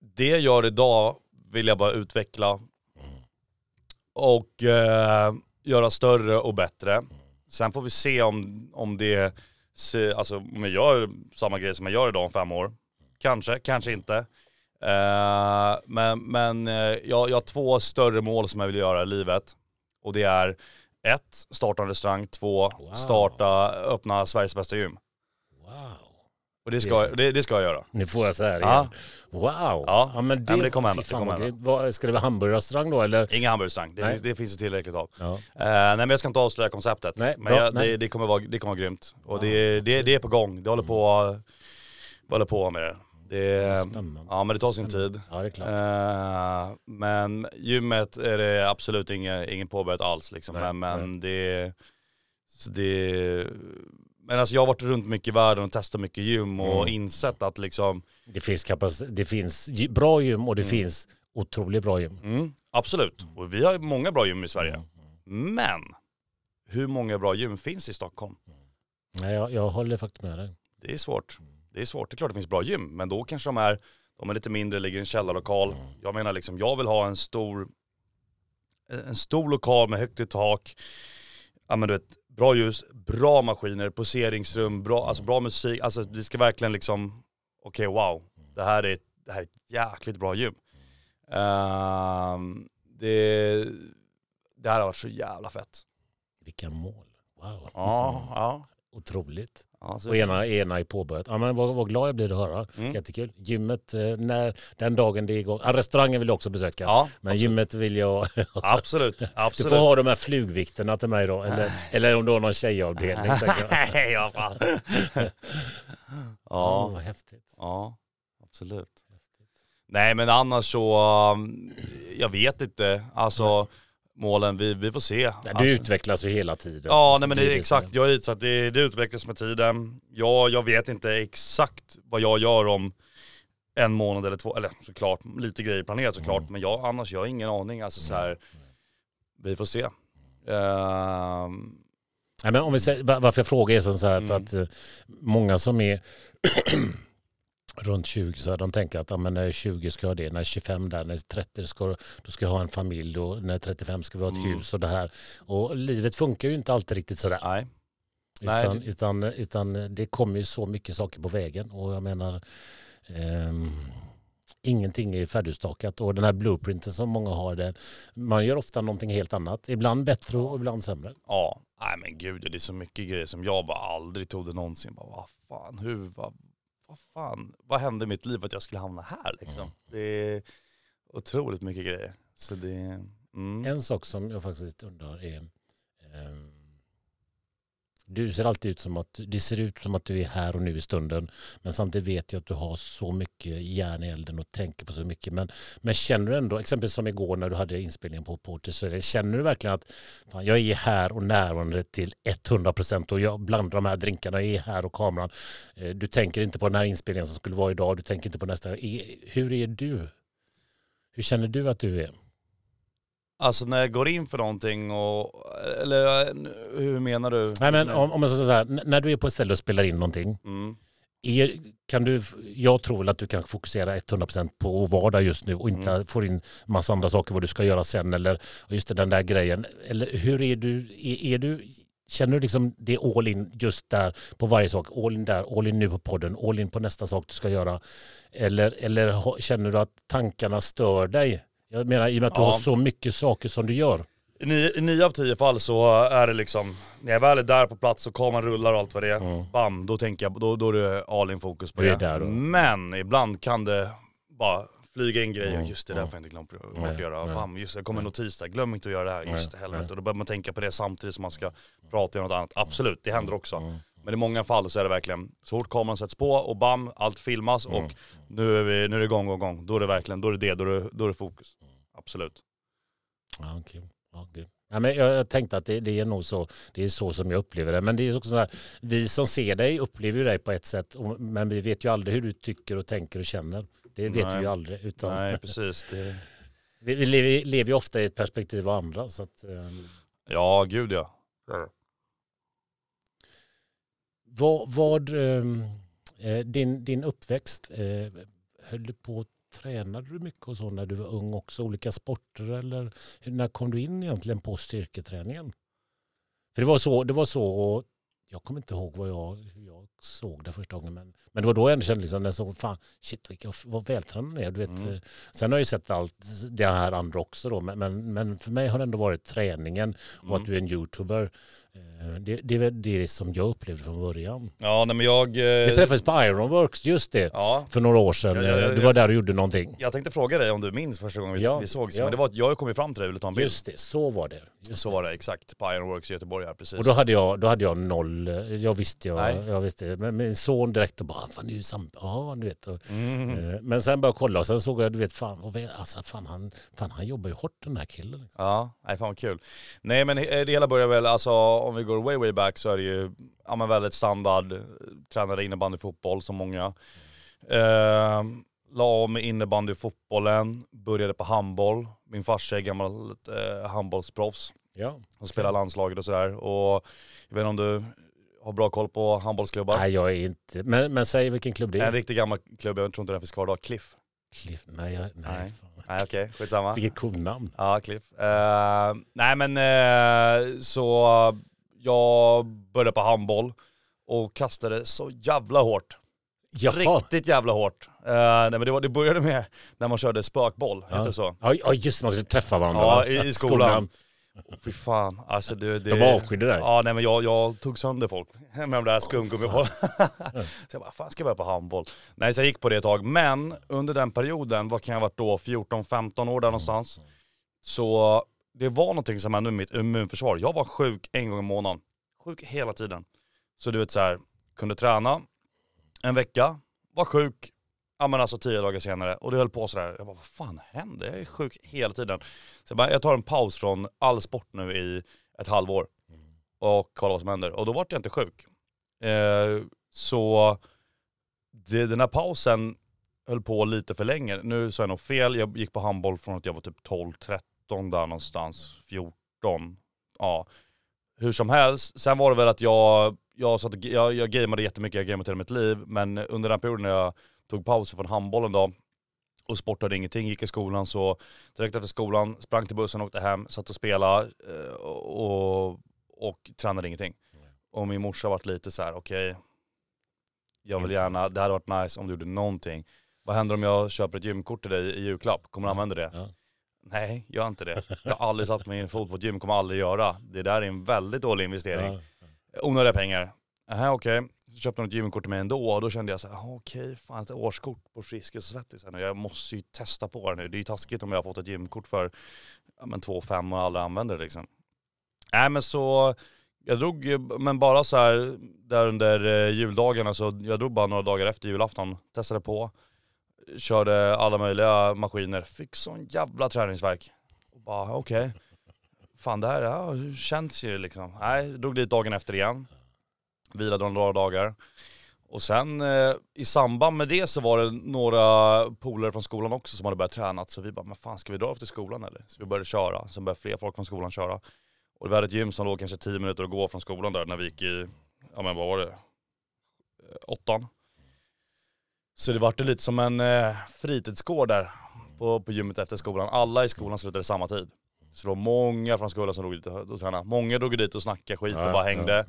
det jag gör idag vill jag bara utveckla och eh, göra större och bättre. Mm. Sen får vi se om, om det, alltså om jag gör samma grej som jag gör idag om fem år. Kanske, kanske inte. Eh, men men eh, jag, jag har två större mål som jag vill göra i livet. Och det är ett, starta en restaurang. Två, wow. starta, öppna Sveriges bästa gym. Wow. Och det ska, det, det ska jag göra. Nu får jag så här igen. Ja. Wow! Ja. men det, Ja, men det kommer hända, det kommer hända. Ska det vara hamburgarrestaurang då eller? Ingen hamburgerstang, det, det finns det tillräckligt av. Ja. Eh, nej men jag ska inte avslöja konceptet. Nej, men bra, jag, nej. Det, det, kommer vara, det kommer vara grymt. Och det, det, det är på gång, det håller på, mm. det håller på med det. det Spännande. ja men det tar sin tid. Ja det är klart. Eh, men gymmet är det absolut ingen, ingen påbörjat alls liksom. Nej, men men det, så det, men alltså jag har varit runt mycket i världen och testat mycket gym och mm. insett att liksom... Det finns, det finns bra gym och det mm. finns otroligt bra gym. Mm, absolut. Och vi har många bra gym i Sverige. Mm. Men hur många bra gym finns i Stockholm? Mm. Nej, jag, jag håller faktiskt med dig. Det är svårt. Det är svårt. Det är klart det finns bra gym, men då kanske de är, de är lite mindre, ligger i en källarlokal. Mm. Jag menar liksom, jag vill ha en stor, en stor lokal med högt i tak. Ja men du vet, bra ljus, bra maskiner, poseringsrum, bra, alltså bra musik. Alltså det ska verkligen liksom, okej okay, wow, det här, är, det här är ett jäkligt bra gym. Uh, det, det här har varit så jävla fett. Vilka mål, wow. Ja, ja. Otroligt. Ja, och ena, ena är påbörjat. Ja, men vad, vad glad jag blir att höra. Mm. Jättekul. Gymmet, eh, när, den dagen det är igång. Ja, restaurangen vill jag också besöka. Ja, men absolut. gymmet vill jag... absolut. absolut. Du får ha de här flugvikterna till mig då. Eller, eller om du har någon tjejavdelning. Nej, ja, fan. ja. Oh, vad häftigt. Ja, absolut. Häftigt. Nej, men annars så... Um, jag vet inte. Alltså... Nej målen. Vi, vi får se. Nej, det alltså- utvecklas ju hela tiden. Ja, nej, men det är exakt. Jag är utsatt. Det, det utvecklas med tiden. Jag, jag vet inte exakt vad jag gör om en månad eller två. Eller såklart, lite grejer planerat såklart. Mm. Men jag, annars, jag har ingen aning. Alltså, så här, mm. vi får se. Uh, nej, men om vi säger, varför jag frågar är så här, mm. för att eh, många som är runt 20 så de tänker att ja, men när 20 ska jag ha det, när jag är 25 där, när 30 ska, då ska jag ha en familj och när 35 ska vi ha ett mm. hus och det här. Och livet funkar ju inte alltid riktigt sådär. Nej. Utan, Nej. utan, utan det kommer ju så mycket saker på vägen och jag menar um, Ingenting är färdigstakat och den här blueprinten som många har, den, man gör ofta någonting helt annat. Ibland bättre och ibland sämre. Ja, Nej men gud, det är så mycket grejer som jag bara aldrig trodde någonsin. Bara, vad fan, hur, vad, vad fan, vad hände i mitt liv att jag skulle hamna här liksom? Mm. Det är otroligt mycket grejer. Så det, mm. En sak som jag faktiskt undrar är, eh, du ser alltid ut som att, det ser ut som att du är här och nu i stunden. Men samtidigt vet jag att du har så mycket järn i elden och tänker på så mycket. Men, men känner du ändå, exempelvis som igår när du hade inspelningen på Portis, känner du verkligen att fan, jag är här och närvarande till 100 och jag blandar de här drinkarna, jag är här och kameran. Eh, du tänker inte på den här inspelningen som skulle vara idag, du tänker inte på nästa. E, hur är du? Hur känner du att du är? Alltså när jag går in för någonting och, eller hur menar du? Nej men om, om jag ska säga så här, när du är på ett ställe och spelar in någonting, mm. är, kan du, jag tror väl att du kan fokusera 100% på att vara där just nu och inte mm. får in massa andra saker vad du ska göra sen eller just den där grejen. Eller hur är du, är, är du Känner du liksom det all in just där på varje sak? All in där, all in nu på podden, all in på nästa sak du ska göra. Eller, eller känner du att tankarna stör dig? Jag menar i och med att ja. du har så mycket saker som du gör. I nio, av tio fall så är det liksom, när jag väl är där på plats så kameran rullar och allt vad det är. Mm. Bam, då tänker jag, då, då är det all in fokus på det. det. Men ibland kan det bara flyga in grejer, mm. just det, mm. där får jag inte glömma bort mm. att göra. Mm. Bam, just det, kommer en notis där, glöm inte att göra det här, just det, helvete. Och då börjar man tänka på det samtidigt som man ska prata i något annat. Absolut, det händer också. Men i många fall så är det verkligen, så fort kameran sätts på och bam, allt filmas och nu är, vi, nu är det igång gång, gång, Då är det verkligen, då är det det, då är det, då är det fokus. Absolut. Ja, okay. ja, okay. Ja, men jag, jag, tänkte att det, det, är nog så, det är så som jag upplever det. Men det är också så här, vi som ser dig upplever dig på ett sätt, men vi vet ju aldrig hur du tycker och tänker och känner. Det vet Nej. vi ju aldrig. Utan, Nej, precis. Det... vi, vi, lever, ju ofta i ett perspektiv av andra. Så att, um... Ja, gud ja. Mm. Vad, vad um, din, din uppväxt, eh, höll du på att Tränade du mycket och så när du var ung också? Olika sporter eller när kom du in egentligen på styrketräningen? För det var så, det var så och jag kommer inte ihåg vad jag, hur jag såg det första gången. Men, men det var då jag kände liksom, jag såg, fan, shit vilka, vad vältränad han är. Du vet, mm. Sen har jag ju sett allt det här andra också då, men, men, men för mig har det ändå varit träningen och mm. att du är en youtuber. Eh, det, det är det som jag upplevde från början. Ja, nej men jag... Eh, vi träffades på Ironworks, just det, ja. för några år sedan. Ja, ja, eh, du var där och gjorde någonting. Jag tänkte fråga dig om du minns första gången vi, vi sågs. Men det var jag kom ju fram till dig och ville ta en bild. Just det, så var det. Just så det. var det, exakt. På Ironworks i Göteborg, här, precis. Och då hade jag, då hade jag noll, jag visste, jag, jag visste. Men min son direkt och bara, ah, fan nu är sam... Ja, du vet. Mm. Men sen började jag kolla och sen såg jag, du vet, fan, och, alltså, fan, han, fan han jobbar ju hårt den här killen. Liksom. Ja, nej, fan vad kul. Nej men det hela började väl, alltså om vi går way way back så är det ju ja, men väldigt standard, eh, tränade innebandy fotboll som många. Eh, la med innebandy fotbollen, började på handboll. Min farsa är gammalt eh, handbollsproffs. Ja. Han spelar landslaget och sådär. Och jag vet inte om du har bra koll på handbollsklubbar? Nej jag är inte, men, men säg vilken klubb det är. En riktigt gammal klubb, jag tror inte den finns kvar idag, Cliff. Cliff, nej, jag, nej. Nej, nej okej, okay. skitsamma. Vilket coolt namn. Ja, Cliff. Uh, nej men uh, så jag började på handboll och kastade så jävla hårt. Jaha. Riktigt jävla hårt. Uh, nej, men det, var, det började med när man körde spökboll, ja. heter så? Ja just det, man skulle träffa varandra Ja, i, i, skolan. Oh, fy fan, alltså det, det... De var avskydde där? Ja, nej men jag, jag tog sönder folk med de där skumgummibollarna. Oh, så jag bara, fan ska jag börja på handboll? Nej, så jag gick på det ett tag. Men under den perioden, vad kan jag ha varit då, 14-15 år där någonstans, så det var någonting som hände med mitt immunförsvar. Jag var sjuk en gång i månaden. Sjuk hela tiden. Så du vet så här, kunde träna en vecka, var sjuk, ja men alltså tio dagar senare. Och det höll på sådär. Jag bara, vad fan händer? Jag är sjuk hela tiden. Så jag, bara, jag tar en paus från all sport nu i ett halvår och kollar vad som händer. Och då vart jag inte sjuk. Eh, så det, den här pausen höll på lite för länge. Nu sa jag nog fel, jag gick på handboll från att jag var typ 12-13 13 där någonstans, 14. Ja. Hur som helst, sen var det väl att jag, jag, satt, jag, jag gameade jättemycket, jag gameade hela mitt liv, men under den perioden när jag tog pauser från handbollen då, och sportade ingenting, gick i skolan så direkt efter skolan sprang till bussen, åkte hem, satt och spelade eh, och, och, och tränade ingenting. Mm. Och min morsa varit lite så här: okej, okay, jag vill gärna, det hade varit nice om du gjorde någonting. Vad händer om jag köper ett gymkort till dig i julklapp? Kommer du mm. använda det? Ja. Nej, gör inte det. Jag har aldrig satt mig i en fot på ett gym, kommer aldrig göra. Det där är en väldigt dålig investering. Onödiga pengar. Aha, okej. Okay. Så köpte de ett gymkort till mig ändå och då kände jag så här, okej, okay, fan ett årskort på Friskis och Jag måste ju testa på det nu. Det är ju taskigt om jag har fått ett gymkort för ja, men 2 5 och aldrig använder det liksom. Nej men så, jag drog, men bara så här där under eh, juldagarna så, jag drog bara några dagar efter julafton, testade på körde alla möjliga maskiner. Fick sån jävla träningsverk. Och bara okej. Okay. Fan det här ja, känns ju liksom. Nej, drog dit dagen efter igen. Vilade några dagar. Och sen eh, i samband med det så var det några polare från skolan också som hade börjat träna. Så vi bara, men fan ska vi dra efter skolan eller? Så vi började köra. Sen började fler folk från skolan köra. Och vi hade ett gym som låg kanske tio minuter att gå från skolan där när vi gick i, ja men vad var det? Eh, åttan. Så det vart lite som en eh, fritidsgård där på, på gymmet efter skolan. Alla i skolan slutade samma tid. Så det var många från skolan som drog dit och tränade. Många drog dit och snackade skit och bara hängde.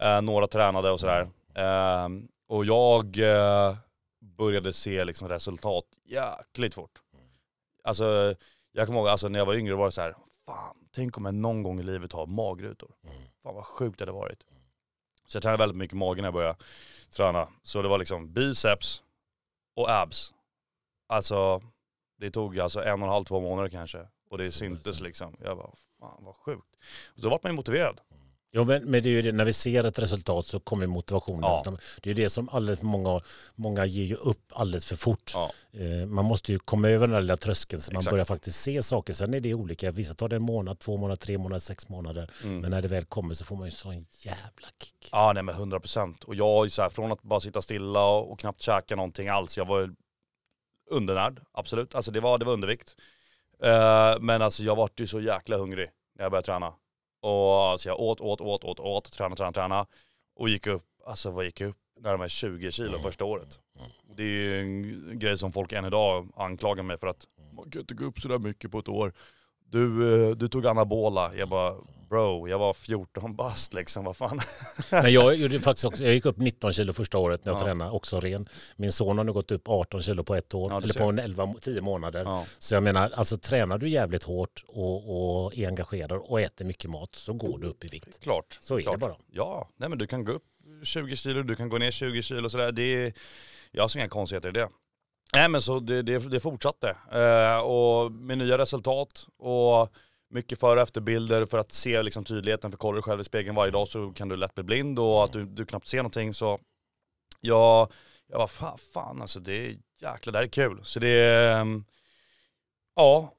Eh, några tränade och sådär. Eh, och jag eh, började se liksom resultat jäkligt fort. Alltså jag kommer ihåg alltså, när jag var yngre var det så här, fan tänk om jag någon gång i livet har magrutor. Mm. Fan vad sjukt det hade varit. Så jag tränade väldigt mycket mage när jag började träna. Så det var liksom biceps, och abs. Alltså det tog alltså en och en halv, två månader kanske. Och det syntes liksom. Jag bara, fan vad sjukt. Och så vart man ju motiverad. Jo, men, men det är ju det, när vi ser ett resultat så kommer motivationen. Ja. Det är ju det som alldeles för många, många ger ju upp alldeles för fort. Ja. Eh, man måste ju komma över den där lilla tröskeln så Exakt. man börjar faktiskt se saker. Sen är det olika. Vissa tar det en månad, två månader, tre månader, sex månader. Mm. Men när det väl kommer så får man ju sån jävla kick. Ja, nej men hundra procent. Och jag är så här, från att bara sitta stilla och, och knappt käka någonting alls. Jag var undernärd, absolut. Alltså det var, det var undervikt. Uh, men alltså jag vart ju så jäkla hungrig när jag började träna. Och så alltså, jag åt, åt, åt, åt, åt, tränade, tränade, tränade. Och gick upp, alltså vad gick jag upp? Närmare 20 kilo mm. första mm, året. Mm. Det är ju en grej som folk än idag anklagar mig för att mm. man kan inte gå upp sådär mycket på ett år. Du, eh, du tog anabola. Jag bara, bro, jag var 14 bast liksom, vad fan. Men jag, gjorde faktiskt också, jag gick upp 19 kilo första året när jag ja. tränade, också ren. Min son har nu gått upp 18 kilo på ett år, ja, eller på en 11, 10 månader. Ja. Så jag menar, alltså tränar du jävligt hårt och, och är engagerad och äter mycket mat så går du upp i vikt. Klart. Så är klart. det bara. Ja, nej men du kan gå upp 20 kilo, du kan gå ner 20 kilo och sådär. Det är, jag ser inga konstigheter i det. Nej men så det, det, det fortsatte. Eh, och med nya resultat och mycket före och efterbilder för att se liksom tydligheten. För kollar du själv i spegeln varje dag så kan du lätt bli blind och att du, du knappt ser någonting. Så jag, jag var fan, fan alltså det är jäkla det här är kul. Så det, ehm, ja,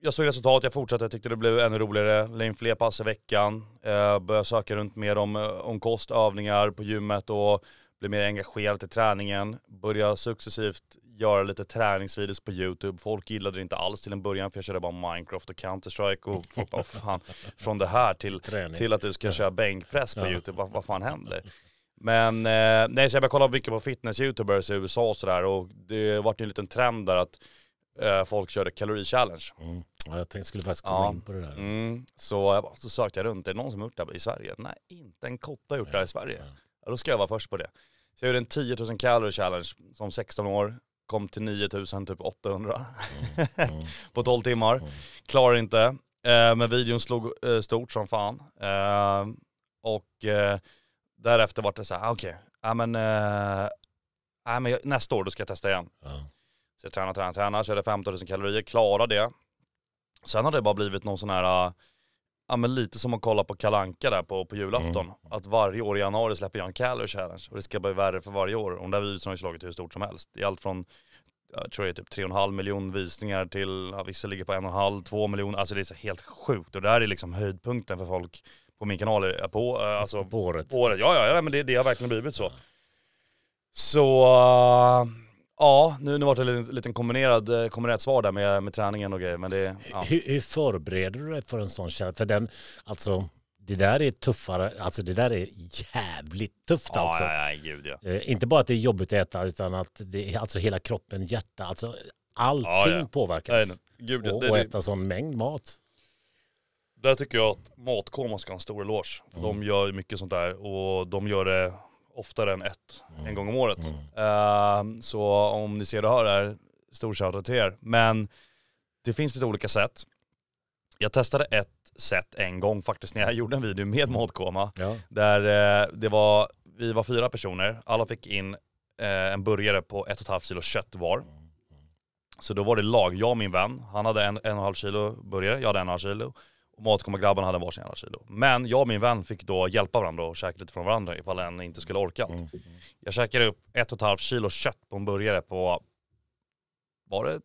jag såg resultat, jag fortsatte, jag tyckte det blev ännu roligare. La in fler pass i veckan, eh, började söka runt mer om, eh, om kost, övningar på gymmet och blev mer engagerad i träningen. Började successivt göra lite träningsvideos på YouTube. Folk gillade det inte alls till en början för jag körde bara Minecraft och Counter-Strike och folk bara fan, från det här till, till att du ska köra bänkpress på YouTube, vad, vad fan händer? Men eh, nej, så jag började kolla mycket på fitness-youtubers i USA och sådär och det vart en liten trend där att eh, folk körde kalori-challenge. Mm. Ja, jag tänkte skulle faktiskt komma ja. in på det där. Mm. Så, så sökte jag runt, är det någon som har gjort det här i Sverige? Nej, inte en kotta har gjort det här i Sverige. Ja, då ska jag vara först på det. Så jag gjorde en 10 000 calorie challenge som 16 år kom till 9000 800 typ mm. mm. på 12 timmar. Mm. Klarar inte. Eh, men videon slog eh, stort som fan. Eh, och eh, därefter var det så här, ah, okej, okay, ja, men, eh, ja, nästa år då ska jag testa igen. Så jag tränar, tränar, tränar, körde 15 000 kalorier, klarade det. Sen har det bara blivit någon sån här ja, men lite som att kolla på Kalanka där på, på julafton. Mm. Att varje år i januari släpper jag en Caller Challenge och det ska bli värre för varje år. Och den där videon har ju slagit hur stort som helst. Det är allt från, jag tror det är typ 3,5 miljon visningar till, ja, vissa ligger på 1,5, 2 miljoner. Alltså det är så helt sjukt. Och det här är liksom höjdpunkten för folk på min kanal på, eh, alltså, på året. På året. Ja, ja, ja, men det, det har verkligen blivit så. Så... Uh... Ja, nu, nu var det en liten kombinerad, eh, kombinerat svar där med, med träningen och grejer. Men det, ja. hur, hur förbereder du dig för en sån challenge? För den, alltså, det där är tuffare, alltså det där är jävligt tufft ja, alltså. Ja, ja, gud, ja. Eh, inte bara att det är jobbigt att äta utan att det är alltså hela kroppen, hjärta, alltså allting ja, ja. påverkas. Nej, gud, och, det, och äta sån mängd mat. Där tycker jag att Matkoma ska ha en stor eloge. För mm. de gör mycket sånt där och de gör det oftare än ett, mm. en gång om året. Mm. Uh, så om ni ser och hör det här, stor shoutout till er. Men det finns lite olika sätt. Jag testade ett sätt en gång faktiskt när jag gjorde en video med matkoma. Ja. Där uh, det var, vi var fyra personer, alla fick in uh, en burgare på ett och ett halvt kilo kött var. Mm, mm. Så då var det lag, jag och min vän, han hade en, en och en halv kilo burgare, jag hade en och en halv kilo. Och Matkommagrabbarna hade varsin jävla kilo. Men jag och min vän fick då hjälpa varandra och käka lite från varandra ifall en inte skulle orka Mm. Jag käkade upp ett och ett halvt kilo kött på en burgare på, var det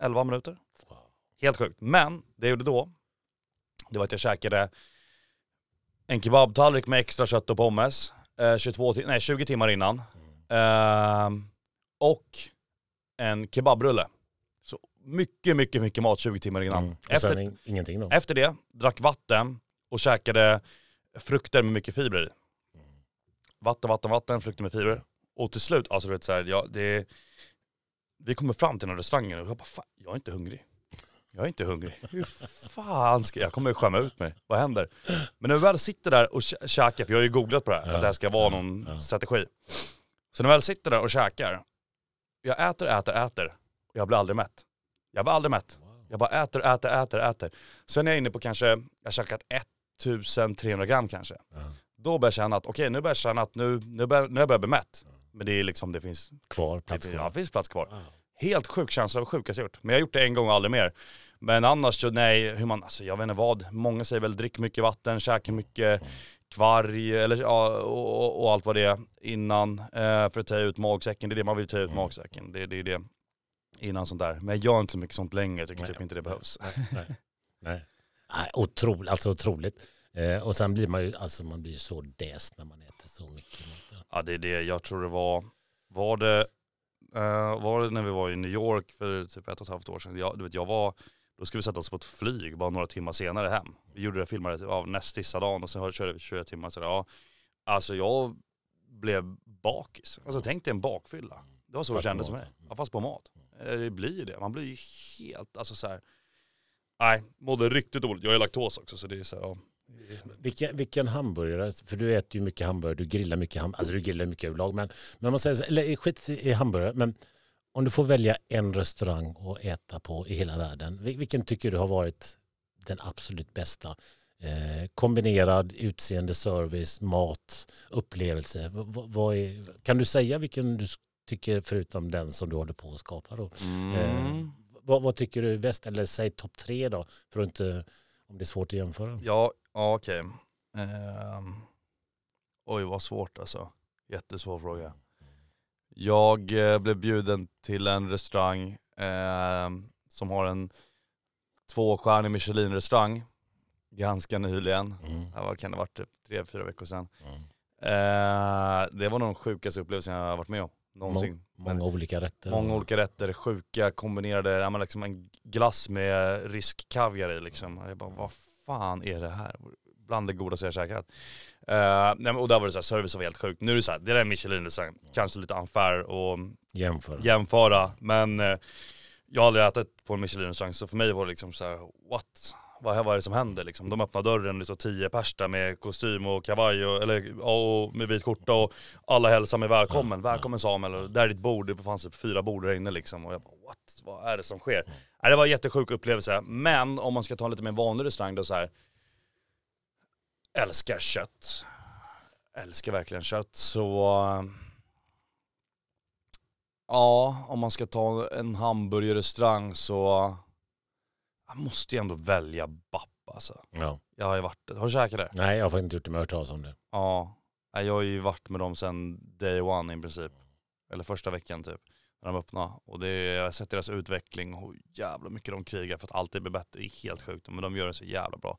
10-11 minuter? Helt sjukt. Men det jag gjorde då, det var att jag käkade en kebabtallrik med extra kött och pommes, eh, 22, nej, 20 timmar innan. Eh, och en kebabrulle mycket, mycket, mycket mat 20 timmar innan. Mm. Och efter, sen ingenting då? Efter det, drack vatten och käkade frukter med mycket fibrer i. Mm. Vatten, vatten, vatten, frukter med fibrer. Och till slut, alltså du vet såhär, ja, det, vi kommer fram till den här restaurangen och jag bara, fan, jag är inte hungrig. Jag är inte hungrig. Hur fan ska jag, jag kommer skämma ut mig. Vad händer? Men när vi väl sitter där och käkar, för jag har ju googlat på det här, ja. att det här ska vara någon ja. strategi. Så när vi väl sitter där och käkar, jag äter, äter, äter, och jag blir aldrig mätt. Jag var aldrig mätt. Jag bara äter, äter, äter, äter. Sen är jag inne på kanske, jag har käkat 1300 gram kanske. Mm. Då börjar jag känna att, okej okay, nu börjar jag känna att nu, nu, börjar, nu jag bli mätt. Men det är liksom, det finns kvar, plats kvar. Ja, det finns plats kvar. Mm. Helt sjuk känsla, sjukaste jag gjort. Men jag har gjort det en gång och aldrig mer. Men annars så nej, hur man, alltså jag vet inte vad. Många säger väl drick mycket vatten, käka mycket kvarg eller, ja, och, och, allt vad det är innan eh, för att ta ut magsäcken. Det är det man vill ta ut mm. magsäcken. Det, det är det innan sånt där. Men jag gör inte så mycket sånt längre, tycker nej, typ inte det behövs. Nej, nej, nej. nej otroligt, alltså otroligt. Eh, och sen blir man ju, alltså man blir så däst när man äter så mycket. Ja det är det, jag tror det var, var det, eh, var det när vi var i New York för typ ett och ett halvt år sedan, jag, du vet jag var, då skulle vi sätta oss på ett flyg bara några timmar senare hem. Vi gjorde det, filmade typ, av näst sista dagen och sen körde vi 24 timmar sådär. Ja. Alltså jag blev bakis. Alltså tänk dig en bakfylla. Det var så det kändes för mig. Ja, fast på mat. Mm det blir det. Man blir ju helt, alltså så här, nej, mådde riktigt dåligt. Jag är laktos också så det är så här, ja. Vilken, vilken hamburgare, för du äter ju mycket hamburgare, du grillar mycket hamburgare, alltså du grillar mycket överlag, men, men om man säger så, eller skit i hamburgare, men om du får välja en restaurang att äta på i hela världen, vilken tycker du har varit den absolut bästa? Eh, kombinerad utseende, service, mat, upplevelse. V vad är, kan du säga vilken du tycker förutom den som du håller på att skapa då. Mm. Eh, vad, vad, tycker du är bäst? Eller säg topp tre då, för att inte, om det är svårt att jämföra. Ja, ja okej. Okay. Eh, oj, vad svårt alltså. Jättesvår fråga. Jag eh, blev bjuden till en restaurang eh, som har en tvåstjärnig Michelin-restaurang ganska nyligen. Mm. Det var, kan det ha varit, typ tre, fyra veckor sedan. Mm. Eh, det var nog den sjukaste upplevelsen jag har varit med om någonsin. många olika rätter. Många olika rätter, sjuka kombinerade, ja, men liksom en glass med rysk kaviar i liksom. Jag bara, vad fan är det här? Bland det godaste jag käkat. Uh, och där var det så här, service var helt sjukt. Nu är det så här, det där är Michelin-restaurang, kanske lite unfair att jämföra. jämföra men uh, jag har aldrig ätit på en Michelin-restaurang så för mig var det liksom så här, what? vad, vad är det som händer liksom? De öppnar dörren det liksom står tio pers där med kostym och kavaj och, eller, och med vit skjorta och alla hälsar mig välkommen, välkommen Samuel och där är ditt bord, det fanns typ fyra bord där inne liksom och jag bara what, vad är det som sker? Nej, mm. det var en jättesjuk upplevelse, men om man ska ta en lite mer vanlig restaurang då så här älskar kött, älskar verkligen kött så Ja, om man ska ta en hamburgerrestaurang så jag måste ju ändå välja BAP alltså. Ja. Jag har ju varit, har du käkat det? Nej jag har faktiskt inte gjort det, men jag har hört talas om det. Ja. Jag har ju varit med dem sedan day one i princip. Mm. Eller första veckan typ. När de öppnade. Och det, jag har sett deras utveckling och hur jävla mycket de krigar för att alltid bli bättre. Det är helt sjukt. Men de gör det så jävla bra.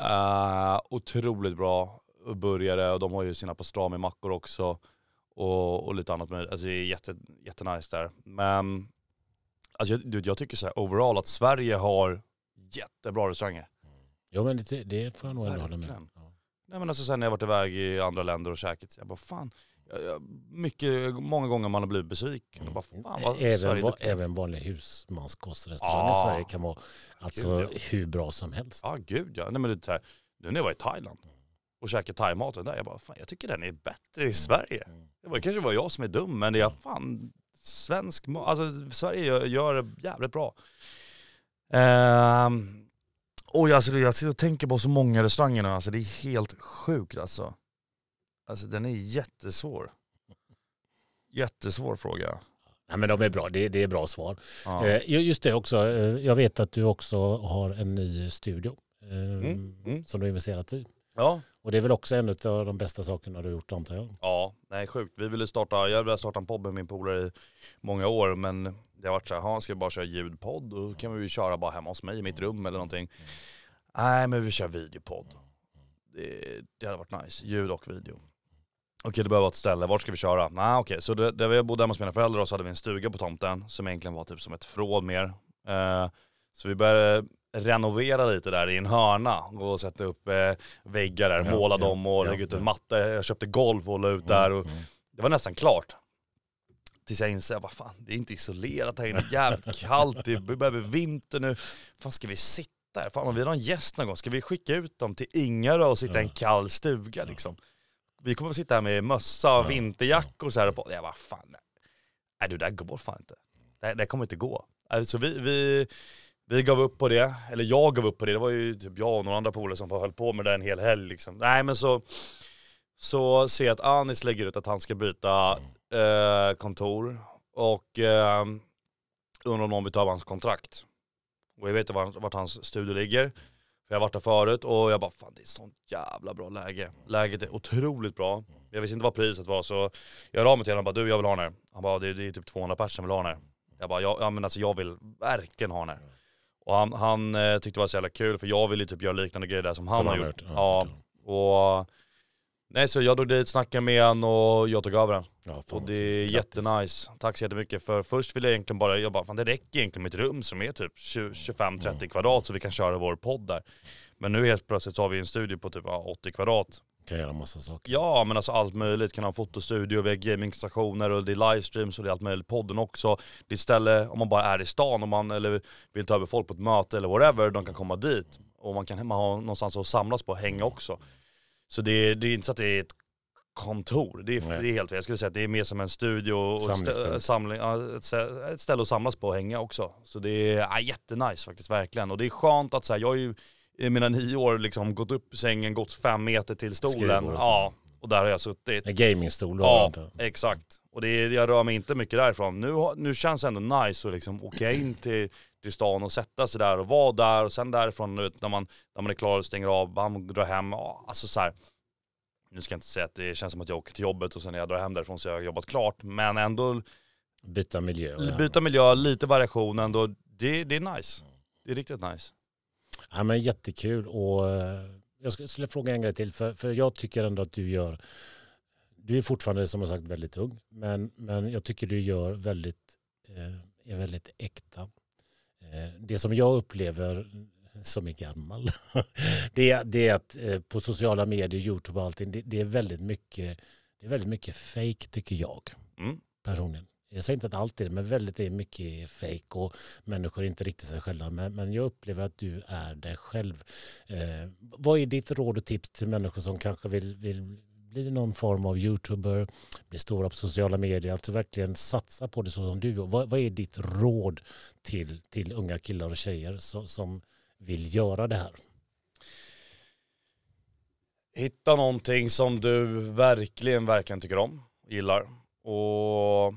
Uh, otroligt bra burgare och de har ju sina pastrami-mackor också. Och, och lite annat möjligt. Alltså det är jätte, jättenice där. Men Alltså jag, jag tycker så här overall att Sverige har jättebra restauranger. Mm. Ja men det, det får jag nog ändå hålla med om. Ja. Nej men alltså sen när jag varit iväg i andra länder och käkat, jag bara fan. mycket, många gånger man har blivit besviken. Mm. Bara, fan, vad mm. även, va, även vanlig husmanskostrestaurang i ah, Sverige kan vara alltså, gud, hur bra som helst. Ja gud ja. Nej, men det här, nu när jag var i Thailand och käkade thaimaten där, jag bara fan jag tycker den är bättre i mm. Sverige. Det var, kanske var jag som är dum men det är fan svensk mat, alltså Sverige gör, gör det jävligt bra. Eh, och jag, alltså, jag sitter och tänker på så många restauranger nu, alltså det är helt sjukt alltså. Alltså den är jättesvår. Jättesvår fråga. Nej, men de är bra, det, det är bra svar. Ja. Eh, just det också, eh, jag vet att du också har en ny studio eh, mm. Mm. som du har investerat i. Ja. Och det är väl också en av de bästa sakerna du har gjort antar jag? Ja, nej sjukt. Vi ville starta, jag ville starta en podd med min polare i många år men det har varit så här, ska vi bara köra ljudpodd? Då kan vi ju köra bara hemma hos mig i mitt mm. rum eller mm. någonting. Nej men vi kör videopodd. Mm. Det, det hade varit nice, ljud och video. Okej det behöver vara ett ställe, vart ska vi köra? Nej okej, så det, där vi bodde hemma hos mina föräldrar så hade vi en stuga på tomten som egentligen var typ som ett förråd mer. Eh, så vi började renovera lite där i en hörna och sätta upp eh, väggar där, ja, måla ja, dem och ja, lägga ut en matta. Jag köpte golv och la ut mm, där och mm. det var nästan klart. Tills jag inser, vad fan, det är inte isolerat här inne, jävligt kallt, det börjar bli vinter nu. Fan ska vi sitta här, Fan om vi har någon gäst någon gång, ska vi skicka ut dem till Ingarö och sitta i en kall stuga liksom? Vi kommer att sitta här med mössa och vinterjackor så här. Jag bara, fan, nej. nej du, det där går fan inte. Det, det kommer inte gå. Alltså vi, vi vi gav upp på det, eller jag gav upp på det. Det var ju typ jag och några andra polare som höll på med det en hel helg liksom. Nej men så, så ser jag att Anis lägger ut att han ska byta eh, kontor och eh, undrar om någon vill ta hans kontrakt. Och jag vet vart, vart hans studio ligger. jag har varit där förut och jag bara fan det är sånt jävla bra läge. Läget är otroligt bra. Jag visste inte vad priset var så jag hörde av mig till honom och bara du jag vill ha den här. Han bara det, det är typ 200 personer som vill ha den här. Jag bara ja, men alltså jag vill verkligen ha den här. Och han, han eh, tyckte det var så jävla kul för jag ville typ göra liknande grejer där som han som har han gjort. gjort. Ja, och, nej så jag drog dit, snackade med honom och jag tog över den. Ja, och det är Grattis. jättenice. Tack så jättemycket för först ville jag egentligen bara, jag bara fan det räcker egentligen med ett rum som är typ 25-30 mm. kvadrat så vi kan köra vår podd där. Men nu helt plötsligt så har vi en studio på typ 80 kvadrat kan göra massa saker. Ja, men alltså allt möjligt. Kan ha fotostudio, vi har gamingstationer och det är livestreams och det är allt möjligt. Podden också. Det är ställe, om man bara är i stan och man, eller vill ta över folk på ett möte eller whatever, de kan komma dit. Och man kan man ha någonstans att samlas på och hänga också. Så det är, det är inte så att det är ett kontor. Det är, Nej. det är helt Jag skulle säga att det är mer som en studio och stä, samling, ett ställe att samlas på och hänga också. Så det är ja, jättenice faktiskt, verkligen. Och det är skönt att så jag är ju i mina nio år liksom gått upp ur sängen, gått fem meter till stolen. Ja, och där har jag suttit. En gamingstol då? Ja, inte. exakt. Och det är, jag rör mig inte mycket därifrån. Nu, nu känns det ändå nice att liksom åka in till, till stan och sätta sig där och vara där och sen därifrån ut när man, när man är klar och stänger av, bam, drar hem. Ja, alltså så här. Nu ska jag inte säga att det känns som att jag åker till jobbet och sen när jag drar hem därifrån så har jag jobbat klart, men ändå Byta miljö. Byta miljö, lite variation ändå. Det, det är nice. Det är riktigt nice. Ja, men jättekul och eh, jag skulle fråga en grej till för, för jag tycker ändå att du gör, du är fortfarande som sagt väldigt ung, men, men jag tycker du gör väldigt, eh, är väldigt äkta. Eh, det som jag upplever som är gammal, det, är, det är att på sociala medier, YouTube och allting, det, det är väldigt mycket, det är väldigt mycket fake tycker jag. Mm. Personligen jag säger inte att allt är det, men väldigt är mycket fake och människor är inte riktigt sig själva. Men, men jag upplever att du är dig själv. Eh, vad är ditt råd och tips till människor som kanske vill, vill bli någon form av youtuber, bli stora på sociala medier, alltså verkligen satsa på det så som du vad, vad är ditt råd till, till unga killar och tjejer som, som vill göra det här? Hitta någonting som du verkligen, verkligen tycker om, gillar och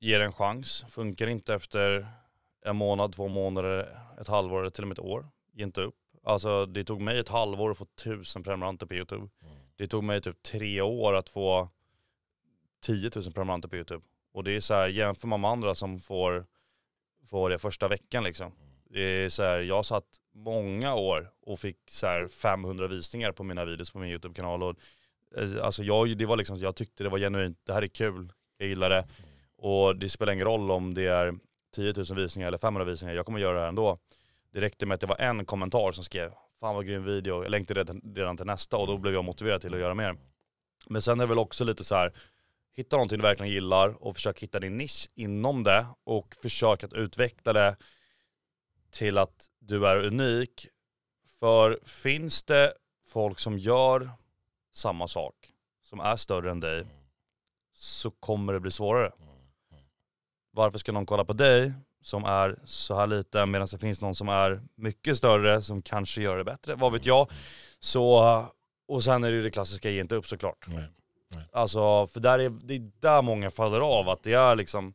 ger en chans. Funkar inte efter en månad, två månader, ett halvår eller till och med ett år, ge inte upp. Alltså det tog mig ett halvår att få tusen prenumeranter på YouTube. Mm. Det tog mig typ tre år att få 10 000 prenumeranter på YouTube. Och det är så här, jämför man med andra som får, får det första veckan liksom. Mm. Det är så här, jag satt många år och fick så 500 visningar på mina videos på min YouTube-kanal. Eh, alltså jag, det var liksom, jag tyckte det var genuint, det här är kul, jag gillar det. Mm. Och det spelar ingen roll om det är 10 000 visningar eller 500 visningar, jag kommer göra det här ändå. Det räckte med att det var en kommentar som skrev “Fan vad grym video, jag längtade redan till nästa” och då blev jag motiverad till att göra mer. Men sen är det väl också lite så här, hitta någonting du verkligen gillar och försök hitta din nisch inom det och försök att utveckla det till att du är unik. För finns det folk som gör samma sak, som är större än dig, så kommer det bli svårare varför ska någon kolla på dig som är så här liten medan det finns någon som är mycket större som kanske gör det bättre, vad vet jag. Så, och sen är det ju det klassiska, ge inte upp såklart. Nej. Nej. Alltså, för där är, det är där många faller av, att det är liksom,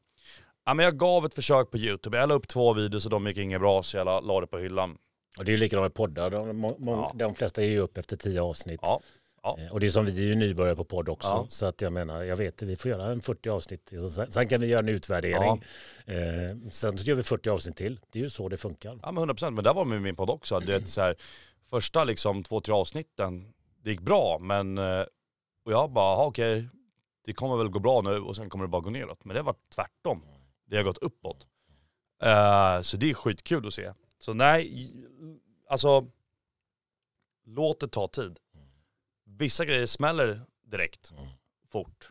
ja men jag gav ett försök på YouTube, jag la upp två videos och de gick inget bra så jag la, la det på hyllan. Och det är ju likadant med poddar, de, de, ja. de flesta ger ju upp efter tio avsnitt. Ja. Ja. Eh, och det är som vi är ju nybörjare på podd också. Ja. Så att jag menar, jag vet vi får göra en 40 avsnitt. Sen kan vi göra en utvärdering. Ja. Eh, sen gör vi 40 avsnitt till. Det är ju så det funkar. Ja men 100 procent, men där var med min podd också. Du vet, så här, första liksom två, tre avsnitten, det gick bra men, eh, och jag bara, okej, okay, det kommer väl gå bra nu och sen kommer det bara gå neråt. Men det har varit tvärtom. Det har gått uppåt. Eh, så det är skitkul att se. Så nej, alltså, låt det ta tid vissa grejer smäller direkt, mm. fort.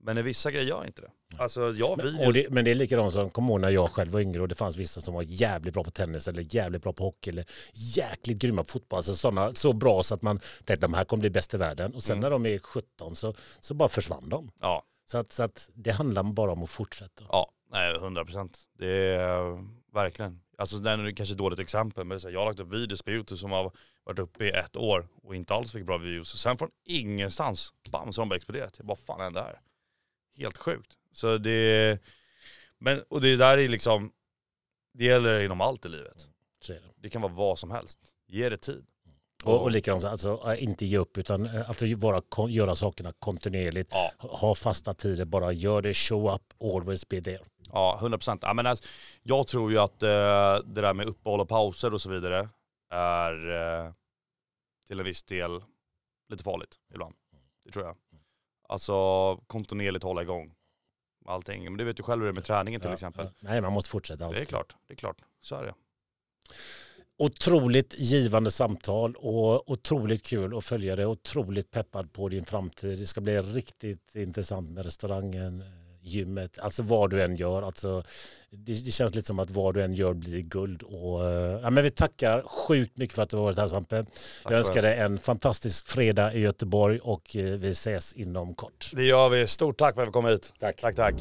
Men vissa grejer gör inte det. Alltså, jag, men, vi... det, men det är likadant som, kom ihåg när jag själv var yngre och det fanns vissa som var jävligt bra på tennis eller jävligt bra på hockey eller jäkligt grymma på fotboll. Alltså sådana, så bra så att man tänkte de här kommer bli bäst i världen. Och sen mm. när de är 17 så, så bara försvann de. Ja. Så, att, så att det handlar bara om att fortsätta. Ja, nej, 100 procent. Det är eh, verkligen. Alltså den är kanske ett dåligt exempel, men så här, jag har lagt upp videos på YouTube som har varit uppe i ett år och inte alls fick bra views. sen från ingenstans, bam, så har de bara exploderat. Jag bara, fan hände här? Helt sjukt. Så det, men, och det där är liksom, det gäller inom allt i livet. det kan vara vad som helst. Ge det tid. Och, och likadant, alltså, eh, inte ge upp utan eh, alltså, vara, göra sakerna kontinuerligt. Ja. Ha fasta tider, bara gör det, show up, always be there. Ja, 100 procent. Ja, alltså, jag tror ju att eh, det där med uppehåll och pauser och så vidare är eh, till en viss del lite farligt ibland. Det tror jag. Alltså kontinuerligt hålla igång allting. Men det vet du själv hur det är med träningen till ja, exempel. Ja. Nej, man måste fortsätta alltid. Det är klart, det är klart. Så är det otroligt givande samtal och otroligt kul att följa dig. Otroligt peppad på din framtid. Det ska bli riktigt intressant med restaurangen, gymmet, alltså vad du än gör. Alltså, det, det känns lite som att vad du än gör blir guld. Och, eh, ja, men vi tackar sjukt mycket för att du har varit här Sampe. Tack Jag önskar dig en fantastisk fredag i Göteborg och eh, vi ses inom kort. Det gör vi. Stort tack för att vi kom hit. Tack, tack. tack.